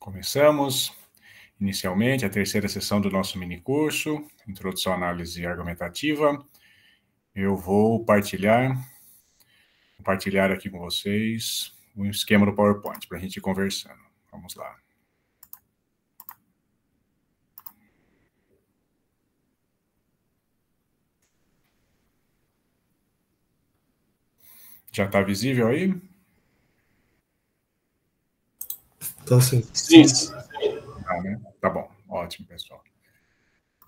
Começamos inicialmente a terceira sessão do nosso mini curso, Introdução à Análise Argumentativa. Eu vou partilhar, compartilhar aqui com vocês um esquema do PowerPoint para a gente ir conversando. Vamos lá. Já está visível aí? Então, assim, sim. Sim. Tá, né? Tá bom. Ótimo, pessoal.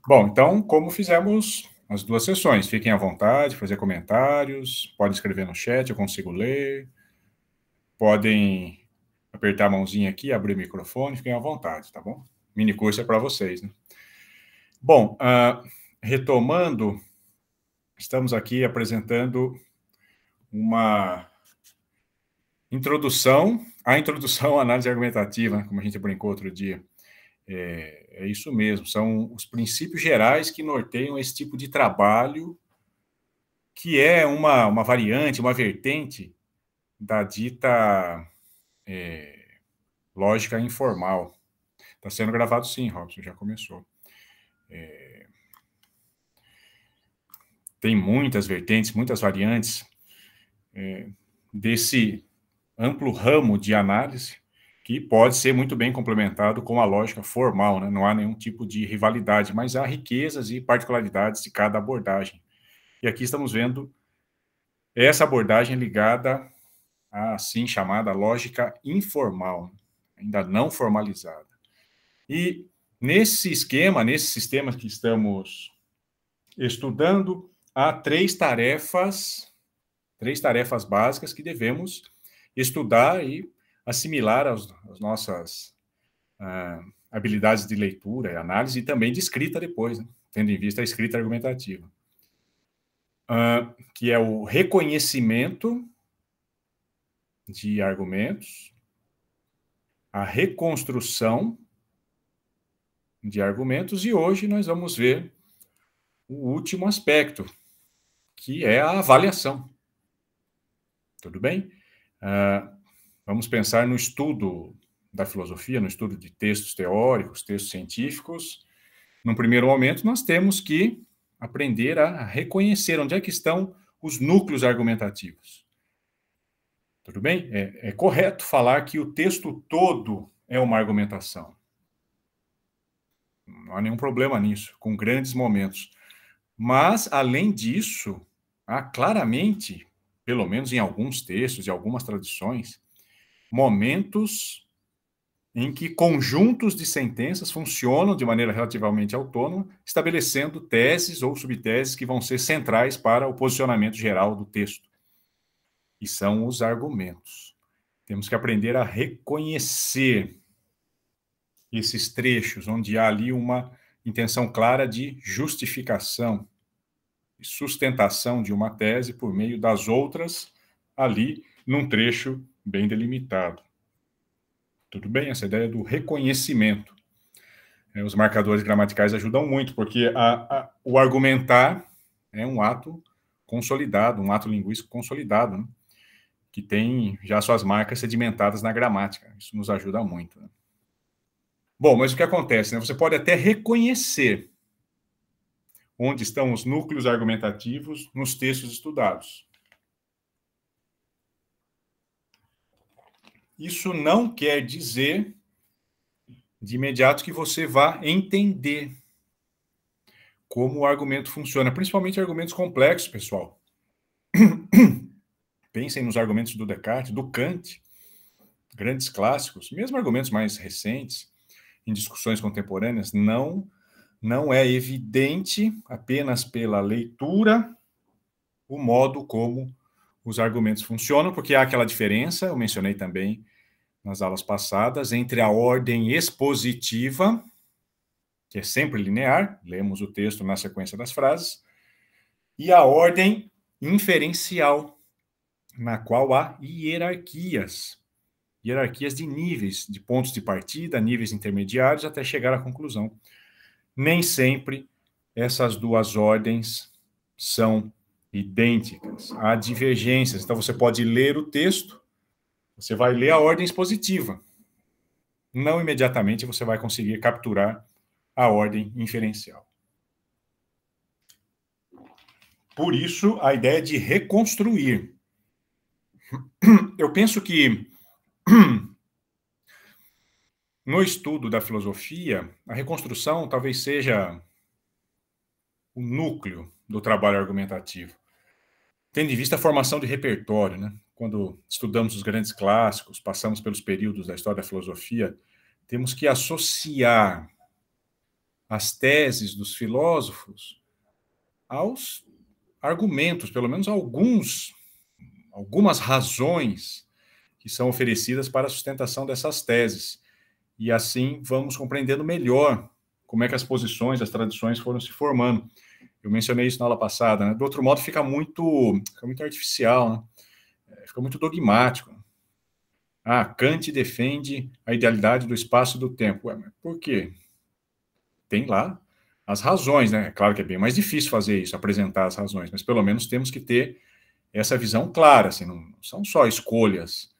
Bom, então, como fizemos as duas sessões, fiquem à vontade, fazer comentários, podem escrever no chat, eu consigo ler. Podem apertar a mãozinha aqui, abrir o microfone, fiquem à vontade, tá bom? Mini curso é para vocês, né? Bom, uh, retomando, estamos aqui apresentando uma introdução a introdução à análise argumentativa, como a gente brincou outro dia, é, é, isso mesmo, são os princípios gerais que norteiam esse tipo de trabalho, que é uma, uma variante, uma vertente da dita é, lógica informal. Está sendo gravado sim, Robson, já começou. É, tem muitas vertentes, muitas variantes é, desse amplo ramo de análise que pode ser muito bem complementado com a lógica formal, né? não há nenhum tipo de rivalidade, mas há riquezas e particularidades de cada abordagem. E aqui estamos vendo essa abordagem ligada à assim chamada lógica informal, ainda não formalizada. E nesse esquema, nesse sistema que estamos estudando, há três tarefas, três tarefas básicas que devemos estudar e assimilar as, as nossas ah, habilidades de leitura e análise e também de escrita depois, né? tendo em vista a escrita argumentativa. Ah, que é o reconhecimento de argumentos, a reconstrução de argumentos, e hoje nós vamos ver o último aspecto, que é a avaliação. Tudo bem? Ah, vamos pensar no estudo da filosofia, no estudo de textos teóricos, textos científicos. No primeiro momento, nós temos que aprender a reconhecer onde é que estão os núcleos argumentativos. Tudo bem? É, é correto falar que o texto todo é uma argumentação. Não há nenhum problema nisso, com grandes momentos. Mas, além disso, há claramente pelo menos em alguns textos e algumas tradições, momentos em que conjuntos de sentenças funcionam de maneira relativamente autônoma, estabelecendo teses ou subteses que vão ser centrais para o posicionamento geral do texto. E são os argumentos. Temos que aprender a reconhecer esses trechos onde há ali uma intenção clara de justificação, e sustentação de uma tese por meio das outras ali num trecho bem delimitado. Tudo bem, essa ideia do reconhecimento. É, os marcadores gramaticais ajudam muito, porque a, a, o argumentar é um ato consolidado, um ato linguístico consolidado, né? que tem já suas marcas sedimentadas na gramática. Isso nos ajuda muito. Né? Bom, mas o que acontece? Né? Você pode até reconhecer onde estão os núcleos argumentativos nos textos estudados. Isso não quer dizer de imediato que você vá entender como o argumento funciona, principalmente argumentos complexos, pessoal. Pensem nos argumentos do Descartes, do Kant, grandes clássicos, mesmo argumentos mais recentes, em discussões contemporâneas, não não é evidente apenas pela leitura o modo como os argumentos funcionam, porque há aquela diferença, eu mencionei também nas aulas passadas, entre a ordem expositiva, que é sempre linear, lemos o texto na sequência das frases, e a ordem inferencial, na qual há hierarquias, hierarquias de níveis, de pontos de partida, níveis intermediários, até chegar à conclusão nem sempre essas duas ordens são idênticas. Há divergências. Então, você pode ler o texto, você vai ler a ordem expositiva. Não imediatamente você vai conseguir capturar a ordem inferencial. Por isso, a ideia de reconstruir. Eu penso que no estudo da filosofia, a reconstrução talvez seja o núcleo do trabalho argumentativo, tendo em vista a formação de repertório, né? Quando estudamos os grandes clássicos, passamos pelos períodos da história da filosofia, temos que associar as teses dos filósofos aos argumentos, pelo menos alguns, algumas razões que são oferecidas para a sustentação dessas teses e assim vamos compreendendo melhor como é que as posições, as tradições foram se formando. Eu mencionei isso na aula passada, né? Do outro modo, fica muito, fica muito artificial, né? É, fica muito dogmático. Ah, Kant defende a idealidade do espaço e do tempo. Ué, mas por quê? Tem lá as razões, né? É claro que é bem mais difícil fazer isso, apresentar as razões, mas pelo menos temos que ter essa visão clara, assim, não são só escolhas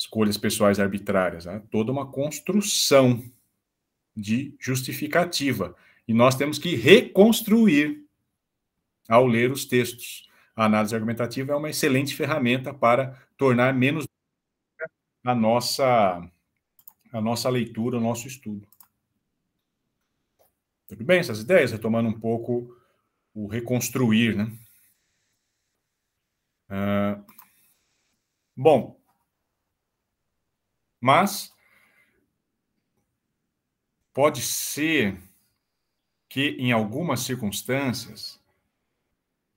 escolhas pessoais arbitrárias, né? toda uma construção de justificativa. E nós temos que reconstruir ao ler os textos. A análise argumentativa é uma excelente ferramenta para tornar menos a nossa, a nossa leitura, o nosso estudo. Tudo bem essas ideias? Retomando um pouco o reconstruir, né? Uh, bom, mas pode ser que em algumas circunstâncias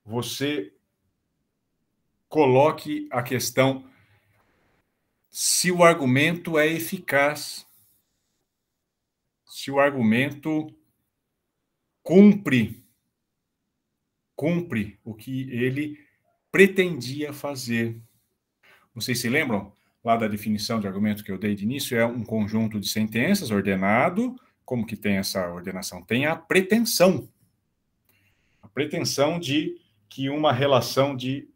você coloque a questão se o argumento é eficaz, se o argumento cumpre cumpre o que ele pretendia fazer. Vocês se lembram lá da definição de argumento que eu dei de início, é um conjunto de sentenças ordenado. Como que tem essa ordenação? Tem a pretensão. A pretensão de que uma relação de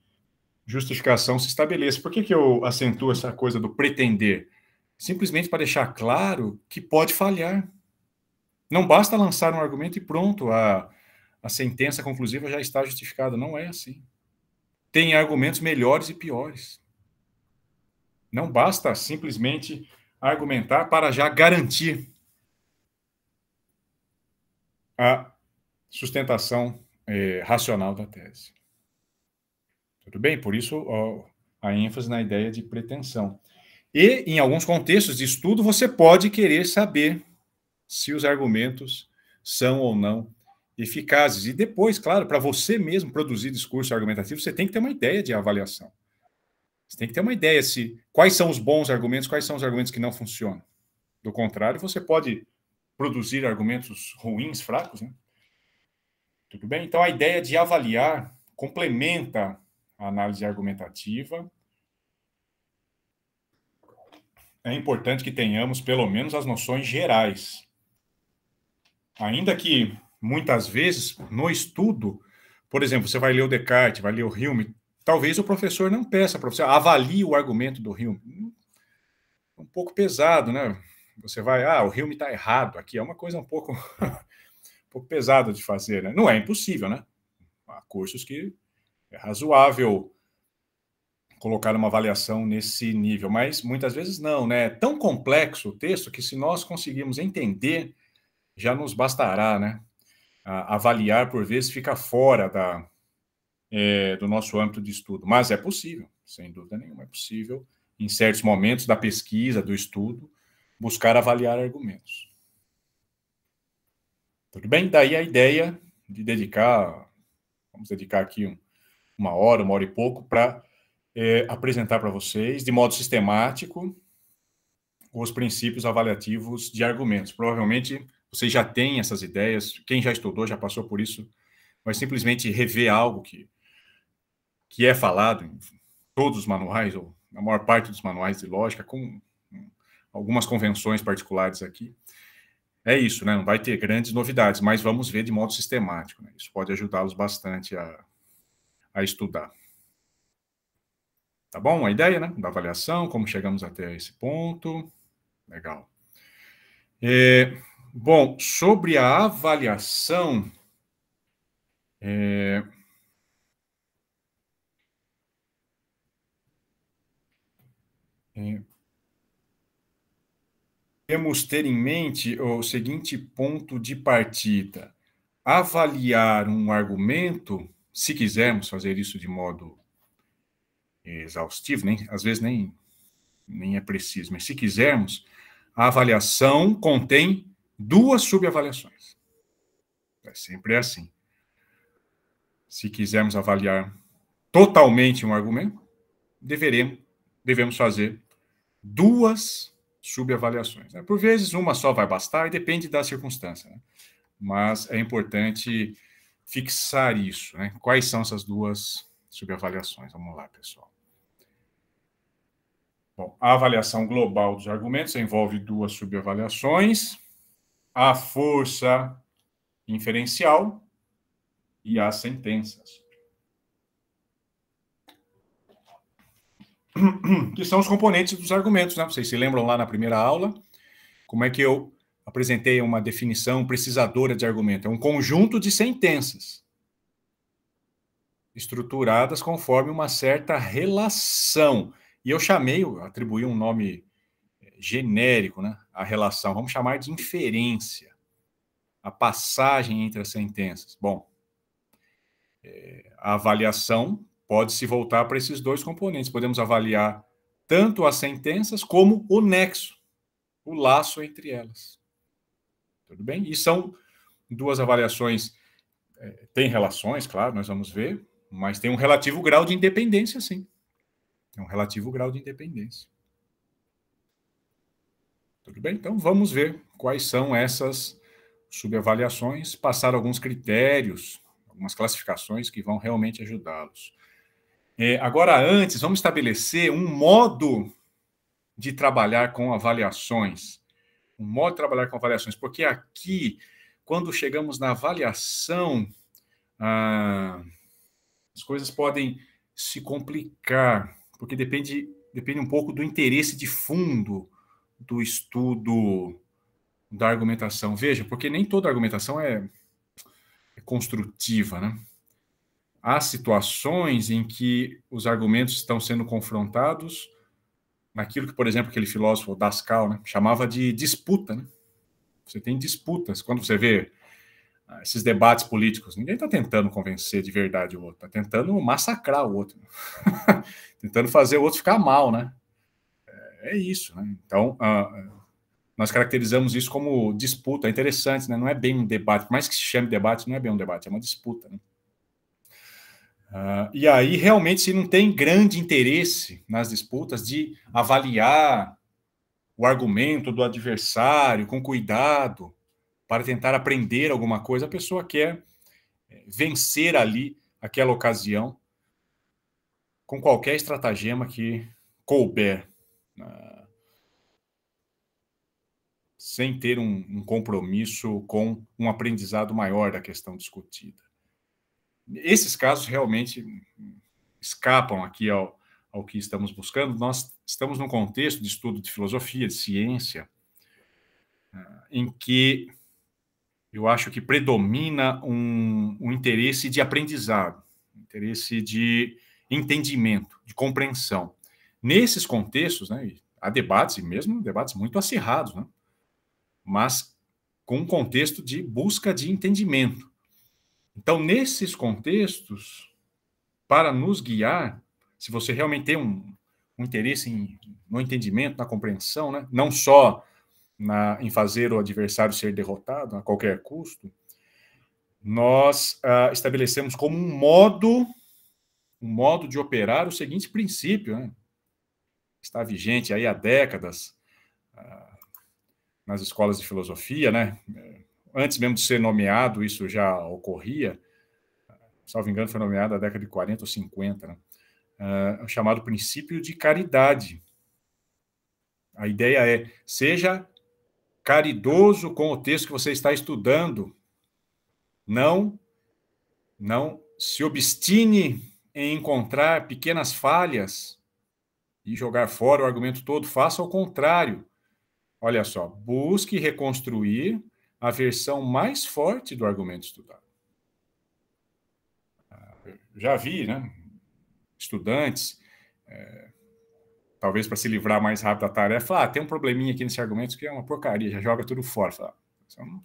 justificação se estabeleça. Por que, que eu acentuo essa coisa do pretender? Simplesmente para deixar claro que pode falhar. Não basta lançar um argumento e pronto, a, a sentença conclusiva já está justificada. Não é assim. Tem argumentos melhores e piores. Não basta simplesmente argumentar para já garantir a sustentação eh, racional da tese. Tudo bem? Por isso ó, a ênfase na ideia de pretensão. E, em alguns contextos de estudo, você pode querer saber se os argumentos são ou não eficazes. E depois, claro, para você mesmo produzir discurso argumentativo, você tem que ter uma ideia de avaliação. Você tem que ter uma ideia se quais são os bons argumentos, quais são os argumentos que não funcionam. Do contrário, você pode produzir argumentos ruins, fracos, né? Tudo bem? Então a ideia de avaliar complementa a análise argumentativa. É importante que tenhamos pelo menos as noções gerais. Ainda que muitas vezes no estudo, por exemplo, você vai ler o Descartes, vai ler o Hume, Talvez o professor não peça, professor, avalie o argumento do Hume. Um pouco pesado, né? Você vai, ah, o Hume está errado aqui. É uma coisa um pouco, um pouco pesada de fazer, né? Não é impossível, né? Há cursos que é razoável colocar uma avaliação nesse nível, mas muitas vezes não, né? É tão complexo o texto que se nós conseguirmos entender, já nos bastará, né? avaliar por vezes fica fora da, é, do nosso âmbito de estudo. Mas é possível, sem dúvida nenhuma, é possível, em certos momentos da pesquisa, do estudo, buscar avaliar argumentos. Tudo bem? Daí a ideia de dedicar, vamos dedicar aqui um, uma hora, uma hora e pouco, para é, apresentar para vocês, de modo sistemático, os princípios avaliativos de argumentos. Provavelmente vocês já têm essas ideias, quem já estudou, já passou por isso, vai simplesmente rever algo que que é falado em todos os manuais, ou na maior parte dos manuais de lógica, com algumas convenções particulares aqui. É isso, né? Não vai ter grandes novidades, mas vamos ver de modo sistemático. Né? Isso pode ajudá-los bastante a, a estudar. Tá bom? A ideia né? da avaliação, como chegamos até esse ponto. Legal. É, bom, sobre a avaliação, é, Temos ter em mente o seguinte ponto de partida: avaliar um argumento, se quisermos fazer isso de modo exaustivo, nem, às vezes nem, nem é preciso, mas se quisermos, a avaliação contém duas subavaliações. É sempre assim. Se quisermos avaliar totalmente um argumento, deveremos, devemos fazer duas subavaliações. Né? Por vezes, uma só vai bastar e depende da circunstância. Né? Mas é importante fixar isso. Né? Quais são essas duas subavaliações? Vamos lá, pessoal. Bom, a avaliação global dos argumentos envolve duas subavaliações: a força inferencial e as sentenças. que são os componentes dos argumentos. Né? Vocês se lembram lá na primeira aula como é que eu apresentei uma definição precisadora de argumento? É um conjunto de sentenças estruturadas conforme uma certa relação. E eu chamei, atribuí um nome eh, genérico né, à relação, vamos chamar de inferência, a passagem entre as sentenças. Bom, é, a avaliação Pode-se voltar para esses dois componentes. Podemos avaliar tanto as sentenças como o nexo, o laço entre elas. Tudo bem? E são duas avaliações. É, tem relações, claro, nós vamos ver, mas tem um relativo grau de independência, sim. Tem um relativo grau de independência. Tudo bem? Então vamos ver quais são essas subavaliações, passar alguns critérios, algumas classificações que vão realmente ajudá-los. É, agora, antes, vamos estabelecer um modo de trabalhar com avaliações. Um modo de trabalhar com avaliações, porque aqui, quando chegamos na avaliação, ah, as coisas podem se complicar, porque depende, depende um pouco do interesse de fundo do estudo da argumentação. Veja, porque nem toda argumentação é, é construtiva, né? há situações em que os argumentos estão sendo confrontados naquilo que, por exemplo, aquele filósofo Dascal né, chamava de disputa. Né? Você tem disputas. Quando você vê ah, esses debates políticos, ninguém está tentando convencer de verdade o outro, está tentando massacrar o outro, tentando fazer o outro ficar mal, né? É, é isso, né? Então, uh, nós caracterizamos isso como disputa, é interessante, né? Não é bem um debate, por mais que se chame debate, não é bem um debate, é uma disputa, né? Uh, e aí, realmente, se não tem grande interesse nas disputas de avaliar o argumento do adversário com cuidado para tentar aprender alguma coisa, a pessoa quer eh, vencer ali aquela ocasião com qualquer estratagema que couber, uh, sem ter um, um compromisso com um aprendizado maior da questão discutida esses casos realmente escapam aqui ao, ao que estamos buscando. Nós estamos num contexto de estudo de filosofia, de ciência, eh, em que eu acho que predomina um, um interesse de aprendizado, interesse de entendimento, de compreensão. Nesses contextos, né, há debates, e mesmo debates muito acirrados, né, mas com um contexto de busca de entendimento. Então, nesses contextos, para nos guiar, se você realmente tem um, um interesse em, no entendimento, na compreensão, né? não só na, em fazer o adversário ser derrotado a qualquer custo, nós ah, estabelecemos como um modo, um modo de operar o seguinte princípio, né? está vigente aí há décadas ah, nas escolas de filosofia, né? antes mesmo de ser nomeado, isso já ocorria, salvo engano, foi nomeado na década de 40 ou 50, né? uh, chamado princípio de caridade. A ideia é, seja caridoso com o texto que você está estudando, não, não se obstine em encontrar pequenas falhas e jogar fora o argumento todo, faça o contrário. Olha só, busque reconstruir a versão mais forte do argumento estudado. Ah, já vi, né? Estudantes, é, talvez para se livrar mais rápido da tarefa, ah, tem um probleminha aqui nesse argumento que é uma porcaria, já joga tudo fora. Fala, não, é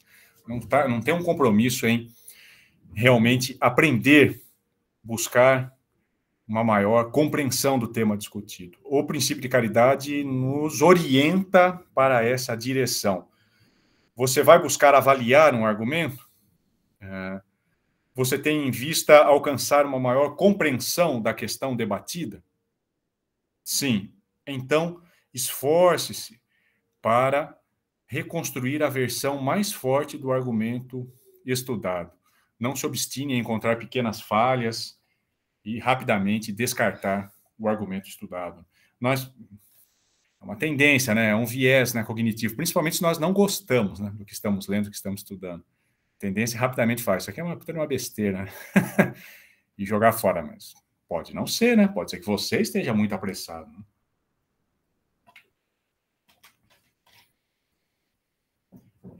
não, tá, não tem um compromisso em realmente aprender, buscar uma maior compreensão do tema discutido. O princípio de caridade nos orienta para essa direção você vai buscar avaliar um argumento? É, você tem em vista alcançar uma maior compreensão da questão debatida? Sim. Então, esforce-se para reconstruir a versão mais forte do argumento estudado. Não se obstine a encontrar pequenas falhas e rapidamente descartar o argumento estudado. Nós é uma tendência, né? É um viés né, cognitivo, principalmente se nós não gostamos né, do que estamos lendo, do que estamos estudando. tendência é rapidamente faz. Isso aqui é uma, uma besteira, né? e jogar fora, mas pode não ser, né? Pode ser que você esteja muito apressado. Né?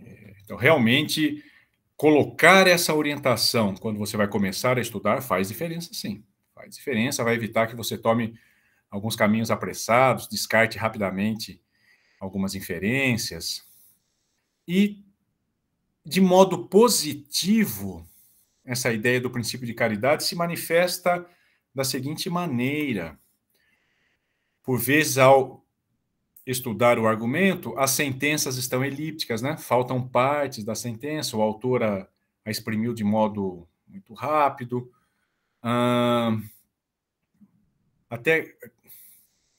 É, então, realmente, colocar essa orientação quando você vai começar a estudar faz diferença, sim. Faz diferença, vai evitar que você tome alguns caminhos apressados, descarte rapidamente algumas inferências. E, de modo positivo, essa ideia do princípio de caridade se manifesta da seguinte maneira: por vezes, ao estudar o argumento, as sentenças estão elípticas, né? faltam partes da sentença, o autor a, a exprimiu de modo muito rápido. até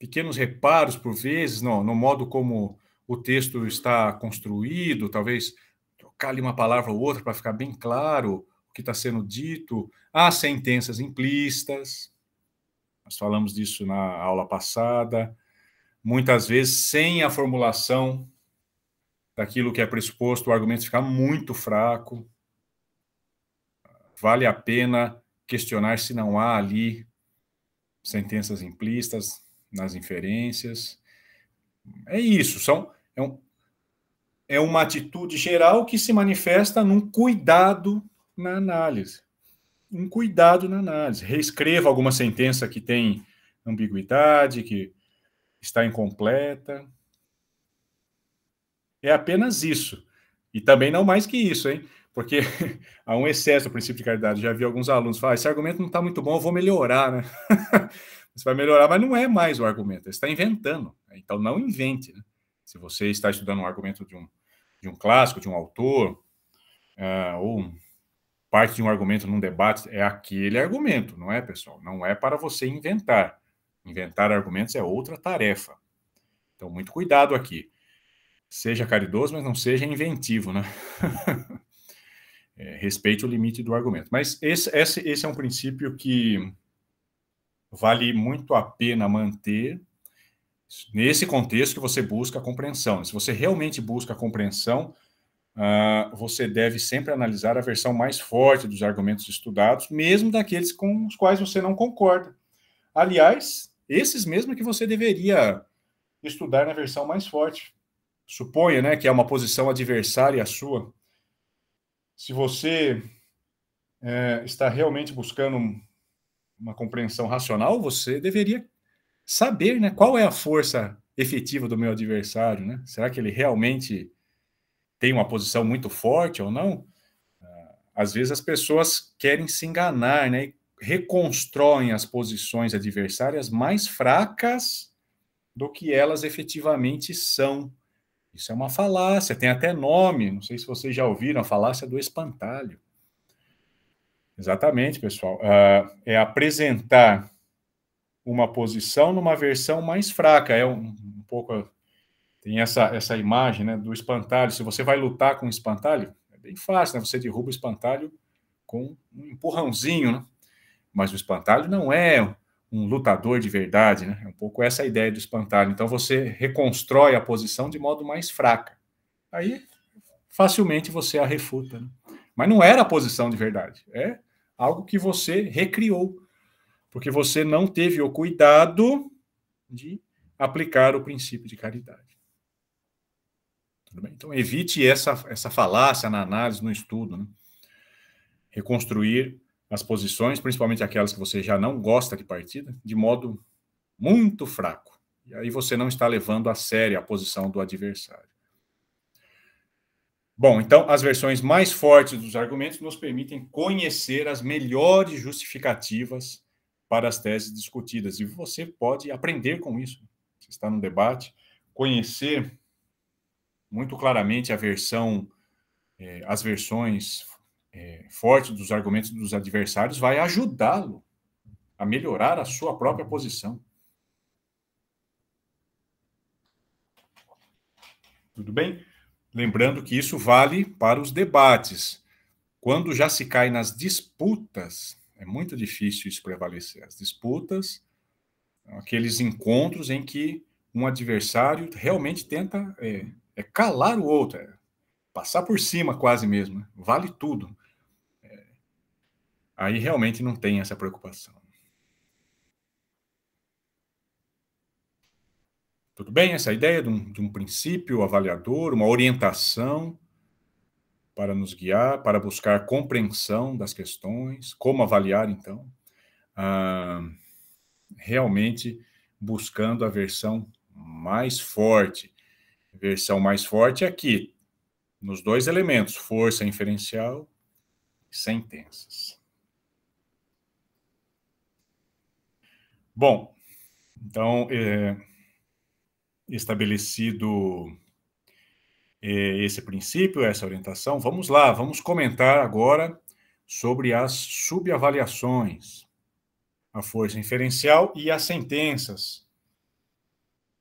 pequenos reparos, por vezes, no, no modo como o texto está construído, talvez trocar ali uma palavra ou outra para ficar bem claro o que está sendo dito. Há sentenças implícitas, nós falamos disso na aula passada, muitas vezes sem a formulação daquilo que é pressuposto, o argumento fica muito fraco. Vale a pena questionar se não há ali sentenças implícitas, nas inferências. É isso, são, é, um, é uma atitude geral que se manifesta num cuidado na análise. Um cuidado na análise. Reescreva alguma sentença que tem ambiguidade, que está incompleta. É apenas isso. E também não mais que isso, hein? Porque há um excesso do princípio de caridade. Já vi alguns alunos falar: esse argumento não está muito bom, eu vou melhorar, né? Você vai melhorar, mas não é mais o argumento, você está inventando. Né? Então não invente. Né? Se você está estudando um argumento de um, de um clássico, de um autor, uh, ou parte de um argumento num debate, é aquele argumento, não é, pessoal? Não é para você inventar. Inventar argumentos é outra tarefa. Então, muito cuidado aqui. Seja caridoso, mas não seja inventivo, né? é, respeite o limite do argumento. Mas esse, esse, esse é um princípio que vale muito a pena manter nesse contexto que você busca a compreensão. Se você realmente busca a compreensão, uh, você deve sempre analisar a versão mais forte dos argumentos estudados, mesmo daqueles com os quais você não concorda. Aliás, esses mesmo que você deveria estudar na versão mais forte. Suponha né, que é uma posição adversária à sua. Se você é, está realmente buscando uma compreensão racional, você deveria saber né, qual é a força efetiva do meu adversário. Né? Será que ele realmente tem uma posição muito forte ou não? Ah, às vezes as pessoas querem se enganar né, e reconstroem as posições adversárias mais fracas do que elas efetivamente são. Isso é uma falácia, tem até nome. Não sei se vocês já ouviram a falácia do espantalho. Exatamente, pessoal. Uh, é apresentar uma posição numa versão mais fraca. É um, um pouco. Tem essa, essa imagem né, do espantalho. Se você vai lutar com um espantalho, é bem fácil, né? Você derruba o espantalho com um empurrãozinho, né? Mas o espantalho não é um lutador de verdade, né? É um pouco essa a ideia do espantalho. Então você reconstrói a posição de modo mais fraca. Aí facilmente você a refuta. Né? Mas não era a posição de verdade. É algo que você recriou, porque você não teve o cuidado de aplicar o princípio de caridade. Então, evite essa, essa falácia na análise, no estudo. Né? Reconstruir as posições, principalmente aquelas que você já não gosta de partida, de modo muito fraco. E aí você não está levando a sério a posição do adversário. Bom, então as versões mais fortes dos argumentos nos permitem conhecer as melhores justificativas para as teses discutidas. E você pode aprender com isso. Você está num debate, conhecer muito claramente a versão, eh, as versões eh, fortes dos argumentos dos adversários vai ajudá-lo a melhorar a sua própria posição. Tudo bem? Lembrando que isso vale para os debates. Quando já se cai nas disputas, é muito difícil isso prevalecer. As disputas, aqueles encontros em que um adversário realmente tenta é, é calar o outro, é passar por cima quase mesmo, né? vale tudo. É, aí realmente não tem essa preocupação. Tudo bem? Essa ideia de um, de um princípio avaliador, uma orientação para nos guiar, para buscar compreensão das questões, como avaliar, então, ah, realmente buscando a versão mais forte. Versão mais forte aqui, é nos dois elementos, força inferencial e sentenças. Bom, então, eh, estabelecido eh, esse princípio, essa orientação, vamos lá, vamos comentar agora sobre as subavaliações, a força inferencial e as sentenças.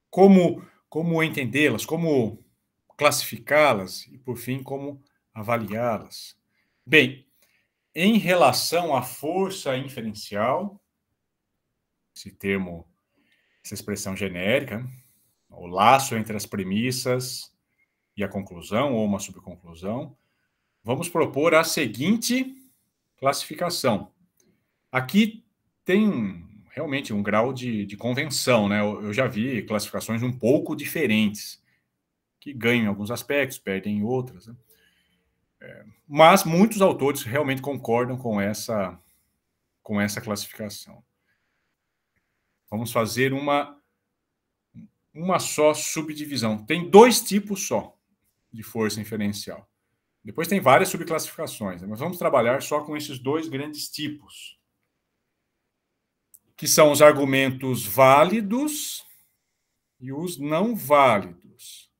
Como, como entendê-las, como classificá-las e, por fim, como avaliá-las. Bem, em relação à força inferencial, esse termo, essa expressão genérica, o laço entre as premissas e a conclusão, ou uma subconclusão, vamos propor a seguinte classificação. Aqui tem realmente um grau de, de convenção, né? Eu, já vi classificações um pouco diferentes, que ganham em alguns aspectos, perdem em outras. Né? É, mas muitos autores realmente concordam com essa, com essa classificação. Vamos fazer uma uma só subdivisão. Tem dois tipos só de força inferencial. Depois tem várias subclassificações, né? mas vamos trabalhar só com esses dois grandes tipos, que são os argumentos válidos e os não válidos.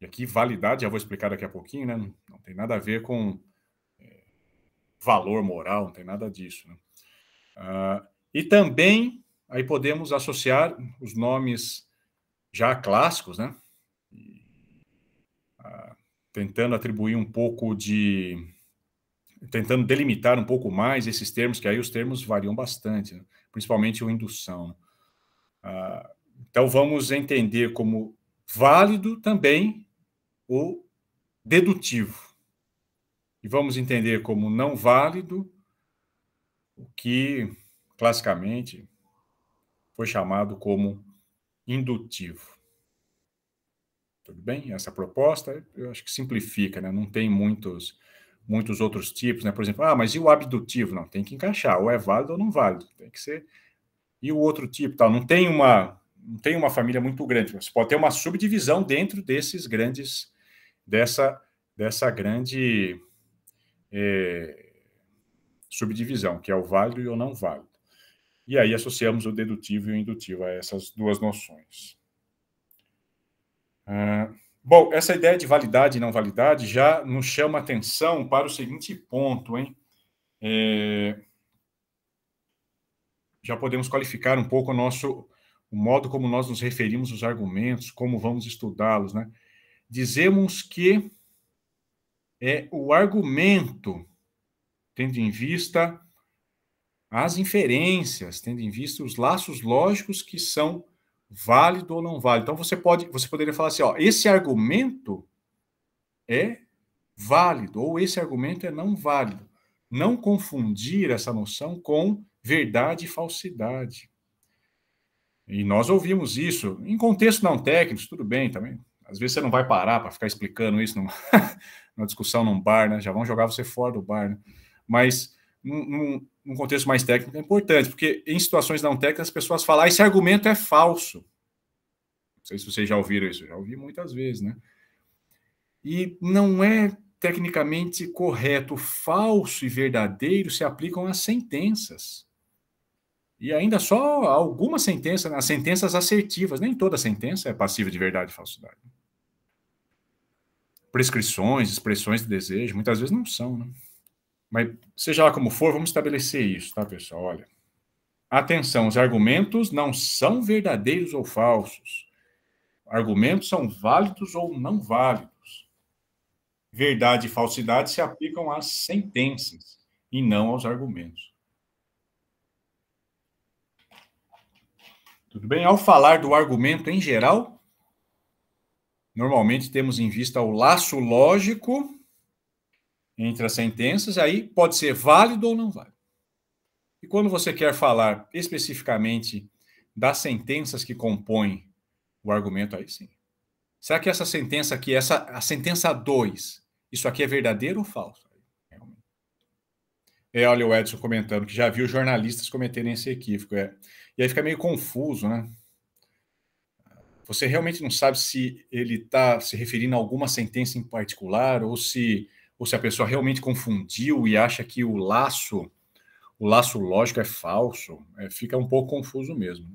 E aqui, validade, já vou explicar daqui a pouquinho, né? não, não tem nada a ver com é, valor moral, não tem nada disso. Né? Uh, e também, aí podemos associar os nomes já clássicos, né? Ah, tentando atribuir um pouco de. tentando delimitar um pouco mais esses termos, que aí os termos variam bastante, né? principalmente o indução. Né? Ah, então, vamos entender como válido também o dedutivo. E vamos entender como não válido o que classicamente foi chamado como indutivo. Tudo bem? Essa proposta, eu acho que simplifica, né? Não tem muitos muitos outros tipos, né? Por exemplo, ah, mas e o abdutivo? Não, tem que encaixar, ou é válido ou não válido, tem que ser. E o outro tipo, tal, não tem uma não tem uma família muito grande, mas pode ter uma subdivisão dentro desses grandes dessa dessa grande é, subdivisão, que é o válido e o não válido. E aí associamos o dedutivo e o indutivo a essas duas noções. Uh, bom, essa ideia de validade e não validade já nos chama atenção para o seguinte ponto, hein? É, já podemos qualificar um pouco o nosso o modo como nós nos referimos aos argumentos, como vamos estudá-los, né? Dizemos que é o argumento tendo em vista as inferências, tendo em vista os laços lógicos que são válido ou não válido. Então você pode, você poderia falar assim, ó, esse argumento é válido ou esse argumento é não válido. Não confundir essa noção com verdade e falsidade. E nós ouvimos isso em contexto não técnico, tudo bem também. Às vezes você não vai parar para ficar explicando isso numa, numa discussão num bar, né? Já vão jogar você fora do bar, né? Mas num, num, contexto mais técnico é importante, porque em situações não técnicas as pessoas falam, ah, esse argumento é falso. Não sei se vocês já ouviram isso, já ouvi muitas vezes, né? E não é tecnicamente correto, falso e verdadeiro se aplicam às sentenças. E ainda só algumas sentenças, as sentenças assertivas, nem toda sentença é passiva de verdade e falsidade. Prescrições, expressões de desejo, muitas vezes não são, né? Mas seja lá como for, vamos estabelecer isso, tá, pessoal? Olha. Atenção, os argumentos não são verdadeiros ou falsos. Argumentos são válidos ou não válidos. Verdade e falsidade se aplicam às sentenças e não aos argumentos. Tudo bem? Ao falar do argumento em geral, normalmente temos em vista o laço lógico entre as sentenças, aí pode ser válido ou não válido. E quando você quer falar especificamente das sentenças que compõem o argumento, aí sim. Será que essa sentença aqui, essa, a sentença 2, isso aqui é verdadeiro ou falso? É, olha o Edson comentando que já viu jornalistas cometerem esse equívoco. É. E aí fica meio confuso, né? Você realmente não sabe se ele está se referindo a alguma sentença em particular ou se ou se a pessoa realmente confundiu e acha que o laço, o laço lógico é falso, é, fica um pouco confuso mesmo.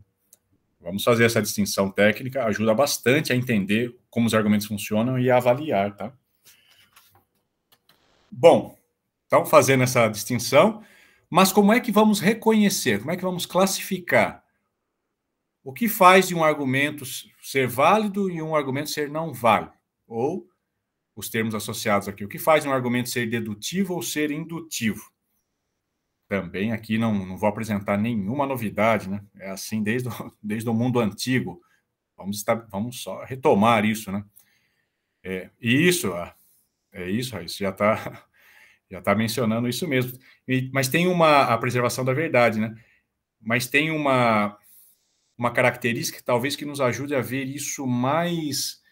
Vamos fazer essa distinção técnica, ajuda bastante a entender como os argumentos funcionam e a avaliar, tá? Bom, então fazendo essa distinção, mas como é que vamos reconhecer, como é que vamos classificar o que faz de um argumento ser válido e um argumento ser não válido? Ou os termos associados aqui. O que faz um argumento ser dedutivo ou ser indutivo? Também aqui não, não vou apresentar nenhuma novidade, né? É assim desde o, desde o mundo antigo. Vamos, estar, vamos só retomar isso, né? É, isso, ah, é isso, Raíssa, já está já tá mencionando isso mesmo. E, mas tem uma, a preservação da verdade, né? Mas tem uma, uma característica, talvez, que nos ajude a ver isso mais...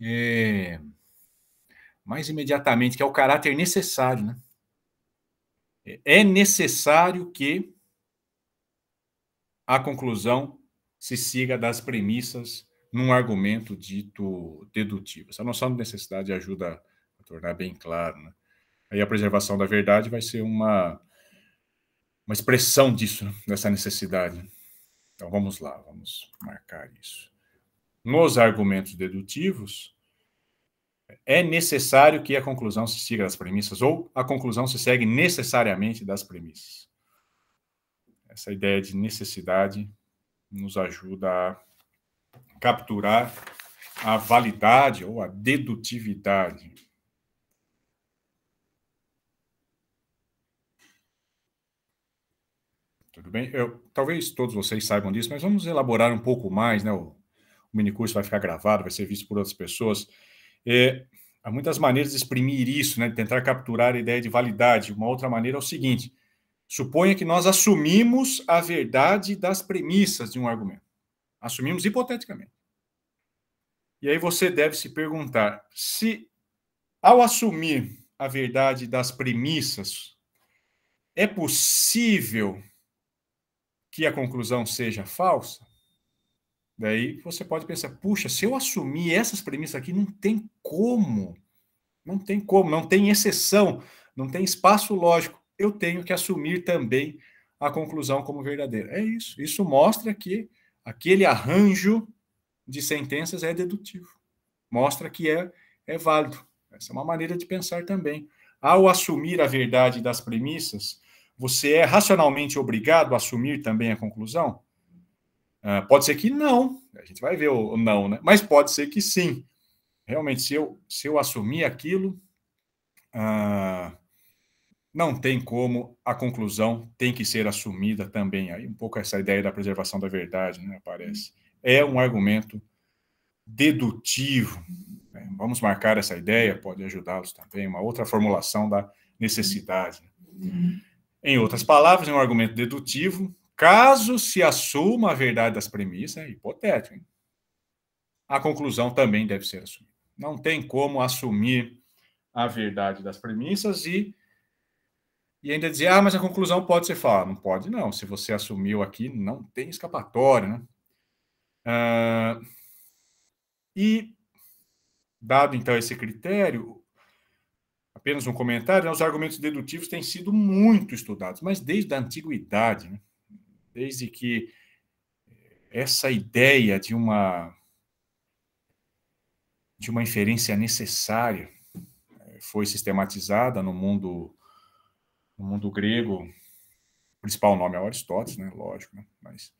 É, mais imediatamente, que é o caráter necessário. Né? É necessário que a conclusão se siga das premissas num argumento dito dedutivo. Essa noção de necessidade ajuda a tornar bem claro. Né? Aí a preservação da verdade vai ser uma, uma expressão disso, né? dessa necessidade. Então vamos lá, vamos marcar isso. Nos argumentos dedutivos, é necessário que a conclusão se siga das premissas, ou a conclusão se segue necessariamente das premissas. Essa ideia de necessidade nos ajuda a capturar a validade ou a dedutividade. Tudo bem? Eu, talvez todos vocês saibam disso, mas vamos elaborar um pouco mais, né? O, o minicurso vai ficar gravado, vai ser visto por outras pessoas. É, há muitas maneiras de exprimir isso, né, de tentar capturar a ideia de validade. Uma outra maneira é o seguinte: suponha que nós assumimos a verdade das premissas de um argumento. Assumimos hipoteticamente. E aí você deve se perguntar se, ao assumir a verdade das premissas, é possível que a conclusão seja falsa? Daí você pode pensar, puxa, se eu assumir essas premissas aqui, não tem como. Não tem como, não tem exceção, não tem espaço lógico. Eu tenho que assumir também a conclusão como verdadeira. É isso. Isso mostra que aquele arranjo de sentenças é dedutivo. Mostra que é, é válido. Essa é uma maneira de pensar também. Ao assumir a verdade das premissas, você é racionalmente obrigado a assumir também a conclusão? Ah, pode ser que não, a gente vai ver o, não, né? Mas pode ser que sim. Realmente, se eu, se eu assumir aquilo, uh, não tem como a conclusão tem que ser assumida também. Aí um pouco essa ideia da preservação da verdade, né? Parece. É um argumento dedutivo. Né? Vamos marcar essa ideia, pode ajudá-los também. Uma outra formulação da necessidade. Uhum. Em outras palavras, é um argumento dedutivo Caso se assuma a verdade das premissas, é hipotético, hein? a conclusão também deve ser assumida. Não tem como assumir a verdade das premissas e, e ainda dizer, ah, mas a conclusão pode ser falada. Não pode, não. Se você assumiu aqui, não tem escapatória, né? Ah, e, dado então esse critério, apenas um comentário, né? os argumentos dedutivos têm sido muito estudados, mas desde a antiguidade, né? desde que essa ideia de uma de uma inferência necessária eh, foi sistematizada no mundo no mundo grego o principal nome é Aristóteles né lógico né? mas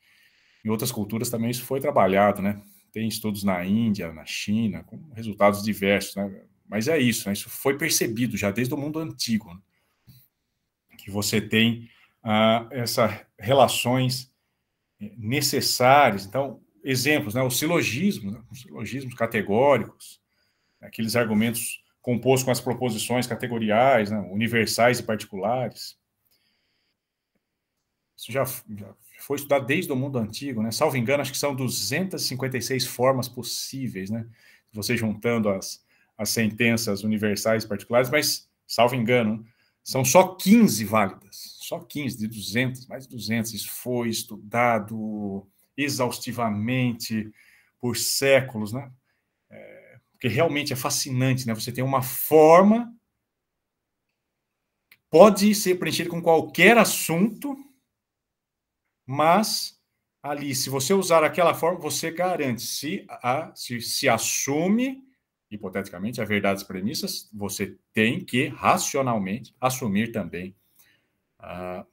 em outras culturas também isso foi trabalhado né tem estudos na Índia na China com resultados diversos né mas é isso né? isso foi percebido já desde o mundo antigo né? que você tem ah, essa relações eh, necessárias. Então, exemplos, né? os silogismos, né? os silogismos categóricos, aqueles argumentos compostos com as proposições categoriais, né? universais e particulares. Isso já, já foi estudado desde o mundo antigo, né? Salvo engano, acho que são 256 formas possíveis, né? Você juntando as, as sentenças universais e particulares, mas, salvo engano, são só 15 válidas só 15, de 200, mais de 200. Isso foi estudado exaustivamente por séculos, né? É, porque realmente é fascinante, né? Você tem uma forma, pode ser preenchida com qualquer assunto, mas ali, se você usar aquela forma, você garante, se, a, se, se assume, hipoteticamente, a verdade premissas, você tem que racionalmente assumir também a,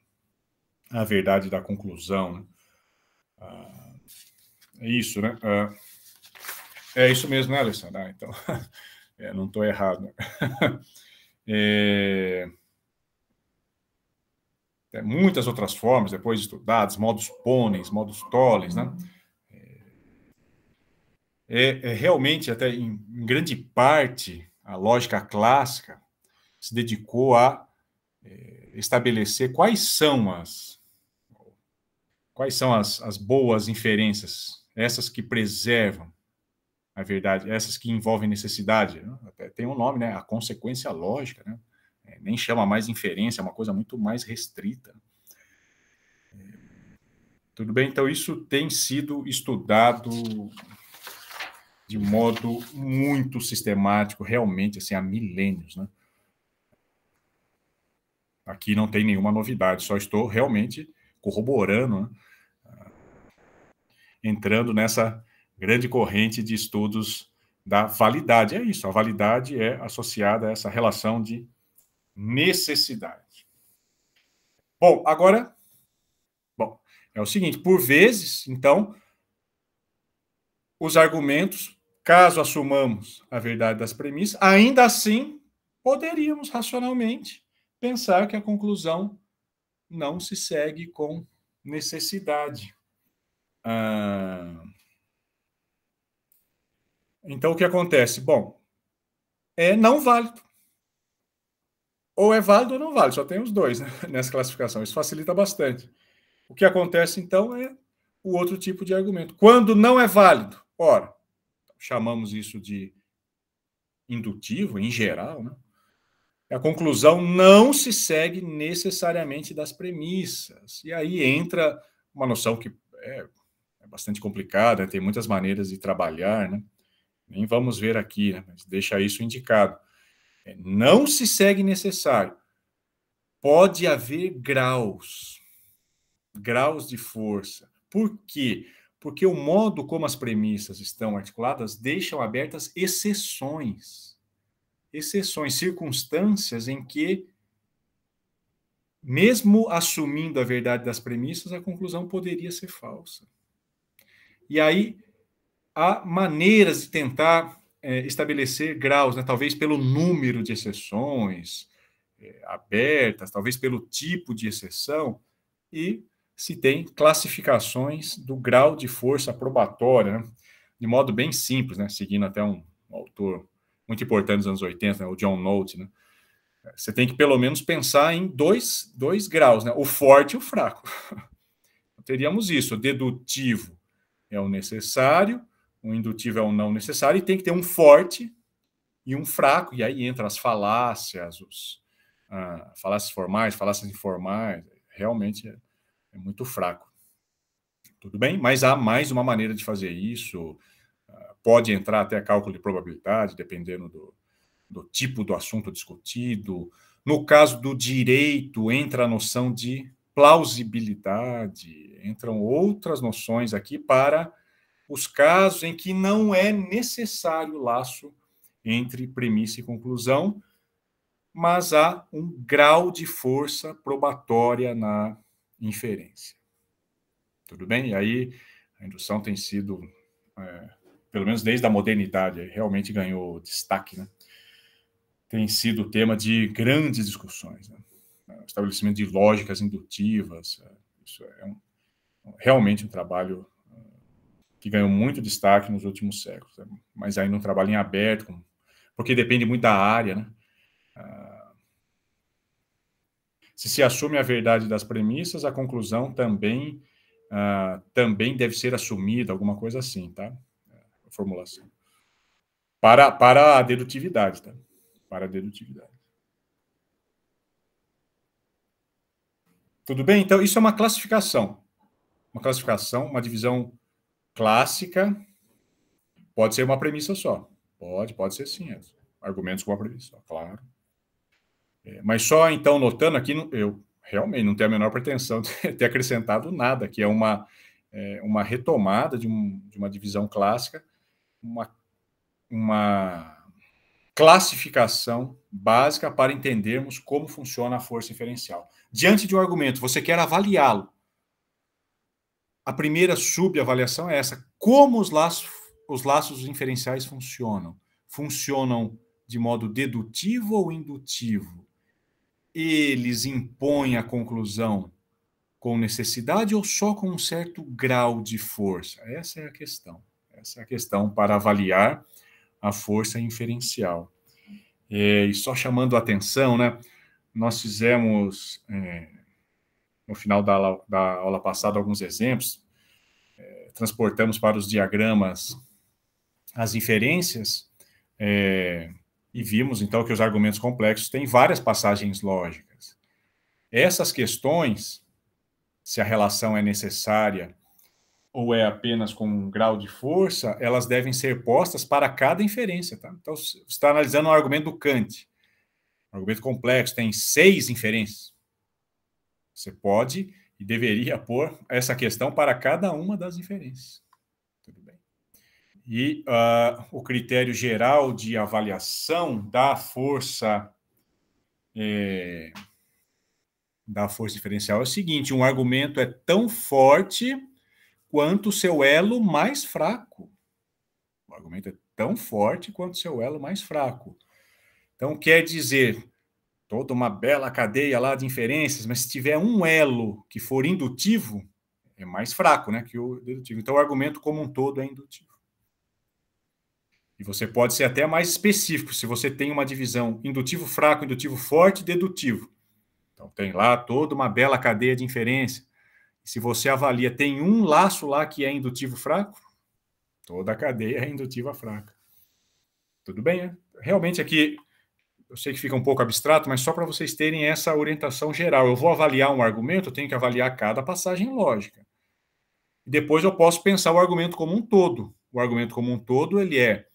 a verdade da conclusão. Né? Ah, é isso, né? Ah, é isso mesmo, né, Alessandra? Ah, então, é, não estou errado. Né? É, é, muitas outras formas depois estudadas, modos pôneis, modos toles, né? É, é, é, realmente, até em, em grande parte, a lógica clássica se dedicou a estabelecer quais são as quais são as, as boas inferências, essas que preservam a verdade, essas que envolvem necessidade. Né? Até tem um nome, né? A consequência lógica, né? É, nem chama mais inferência, é uma coisa muito mais restrita. Né? É, tudo bem? Então, isso tem sido estudado de modo muito sistemático, realmente, assim, há milênios, né? Aqui não tem nenhuma novidade, só estou realmente corroborando, né? Ah, entrando nessa grande corrente de estudos da validade. É isso, a validade é associada a essa relação de necessidade. Bom, agora, bom, é o seguinte, por vezes, então, os argumentos, caso assumamos a verdade das premissas, ainda assim poderíamos racionalmente pensar que a conclusão não se segue com necessidade. Ah, então, o que acontece? Bom, é não válido. Ou é válido ou não válido, só tem os dois né, nessa classificação. Isso facilita bastante. O que acontece, então, é o outro tipo de argumento. Quando não é válido, ora, chamamos isso de indutivo, em geral, né? A conclusão não se segue necessariamente das premissas. E aí entra uma noção que é, é bastante complicada, tem muitas maneiras de trabalhar, né? Nem vamos ver aqui, né? mas deixa isso indicado. É, não se segue necessário. Pode haver graus, graus de força. Por quê? Porque o modo como as premissas estão articuladas deixam abertas exceções exceções, circunstâncias em que, mesmo assumindo a verdade das premissas, a conclusão poderia ser falsa. E aí há maneiras de tentar é, estabelecer graus, né? talvez pelo número de exceções é, abertas, talvez pelo tipo de exceção, e se tem classificações do grau de força probatória, né? de modo bem simples, né? seguindo até um, um autor muito importante nos anos 80, né, o John Note, né? Você tem que pelo menos pensar em dois, dois graus, né? O forte e o fraco. Então, teríamos isso, o dedutivo é o necessário, o indutivo é o não necessário, e tem que ter um forte e um fraco, e aí entram as falácias, os ah, falácias formais, falácias informais, realmente é, é muito fraco. Tudo bem? Mas há mais uma maneira de fazer isso, pode entrar até cálculo de probabilidade, dependendo do, do tipo do assunto discutido. No caso do direito, entra a noção de plausibilidade, entram outras noções aqui para os casos em que não é necessário laço entre premissa e conclusão, mas há um grau de força probatória na inferência. Tudo bem? E aí a indução tem sido é, pelo menos desde a modernidade, realmente ganhou destaque, né? tem sido tema de grandes discussões. Né? É, o estabelecimento de lógicas indutivas, é, isso é um, realmente um trabalho é, que ganhou muito destaque nos últimos séculos, né? mas ainda um trabalho em aberto, com, porque depende muito da área. Né? Ah, se se assume a verdade das premissas, a conclusão também, ah, também deve ser assumida, alguma coisa assim, tá? formulação. Para, para a dedutividade, tá? Para a dedutividade. Tudo bem? Então, isso é uma classificação. Uma classificação, uma divisão clássica. Pode ser uma premissa só. Pode, pode ser sim. É. Argumentos com a premissa, claro. É, mas só então, notando aqui, eu realmente não tenho a menor pretensão de ter acrescentado nada, que é uma, é, uma retomada de, um, de uma divisão clássica uma, uma classificação básica para entendermos como funciona a força inferencial. Diante de um argumento, você quer avaliá-lo. A primeira subavaliação é essa: como os laços, os laços inferenciais funcionam? Funcionam de modo dedutivo ou indutivo? Eles impõem a conclusão com necessidade ou só com um certo grau de força? Essa é a questão essa é questão para avaliar a força inferencial. É, e só chamando a atenção, né, nós fizemos, é, no final da aula, da aula, passada, alguns exemplos, é, transportamos para os diagramas as inferências é, e vimos, então, que os argumentos complexos têm várias passagens lógicas. Essas questões, se a relação é necessária ou é apenas com um grau de força, elas devem ser postas para cada inferência. Tá? Então, você está analisando um argumento do Kant, um argumento complexo, tem seis inferências. Você pode e deveria pôr essa questão para cada uma das inferências. Tudo bem. E uh, o critério geral de avaliação da força é, da força diferencial é o seguinte: um argumento é tão forte quanto seu elo mais fraco. O argumento é tão forte quanto seu elo mais fraco. Então, quer dizer, toda uma bela cadeia lá de inferências, mas se tiver um elo que for indutivo, é mais fraco né, que o dedutivo. Então, o argumento como um todo é indutivo. E você pode ser até mais específico, se você tem uma divisão indutivo fraco, indutivo forte, dedutivo. Então, tem lá toda uma bela cadeia de inferência. Se você avalia, tem um laço lá que é indutivo fraco, toda a cadeia é indutiva fraca. Tudo bem? Né? Realmente aqui, eu sei que fica um pouco abstrato, mas só para vocês terem essa orientação geral. Eu vou avaliar um argumento, eu tenho que avaliar cada passagem lógica. Depois eu posso pensar o argumento como um todo. O argumento como um todo, ele é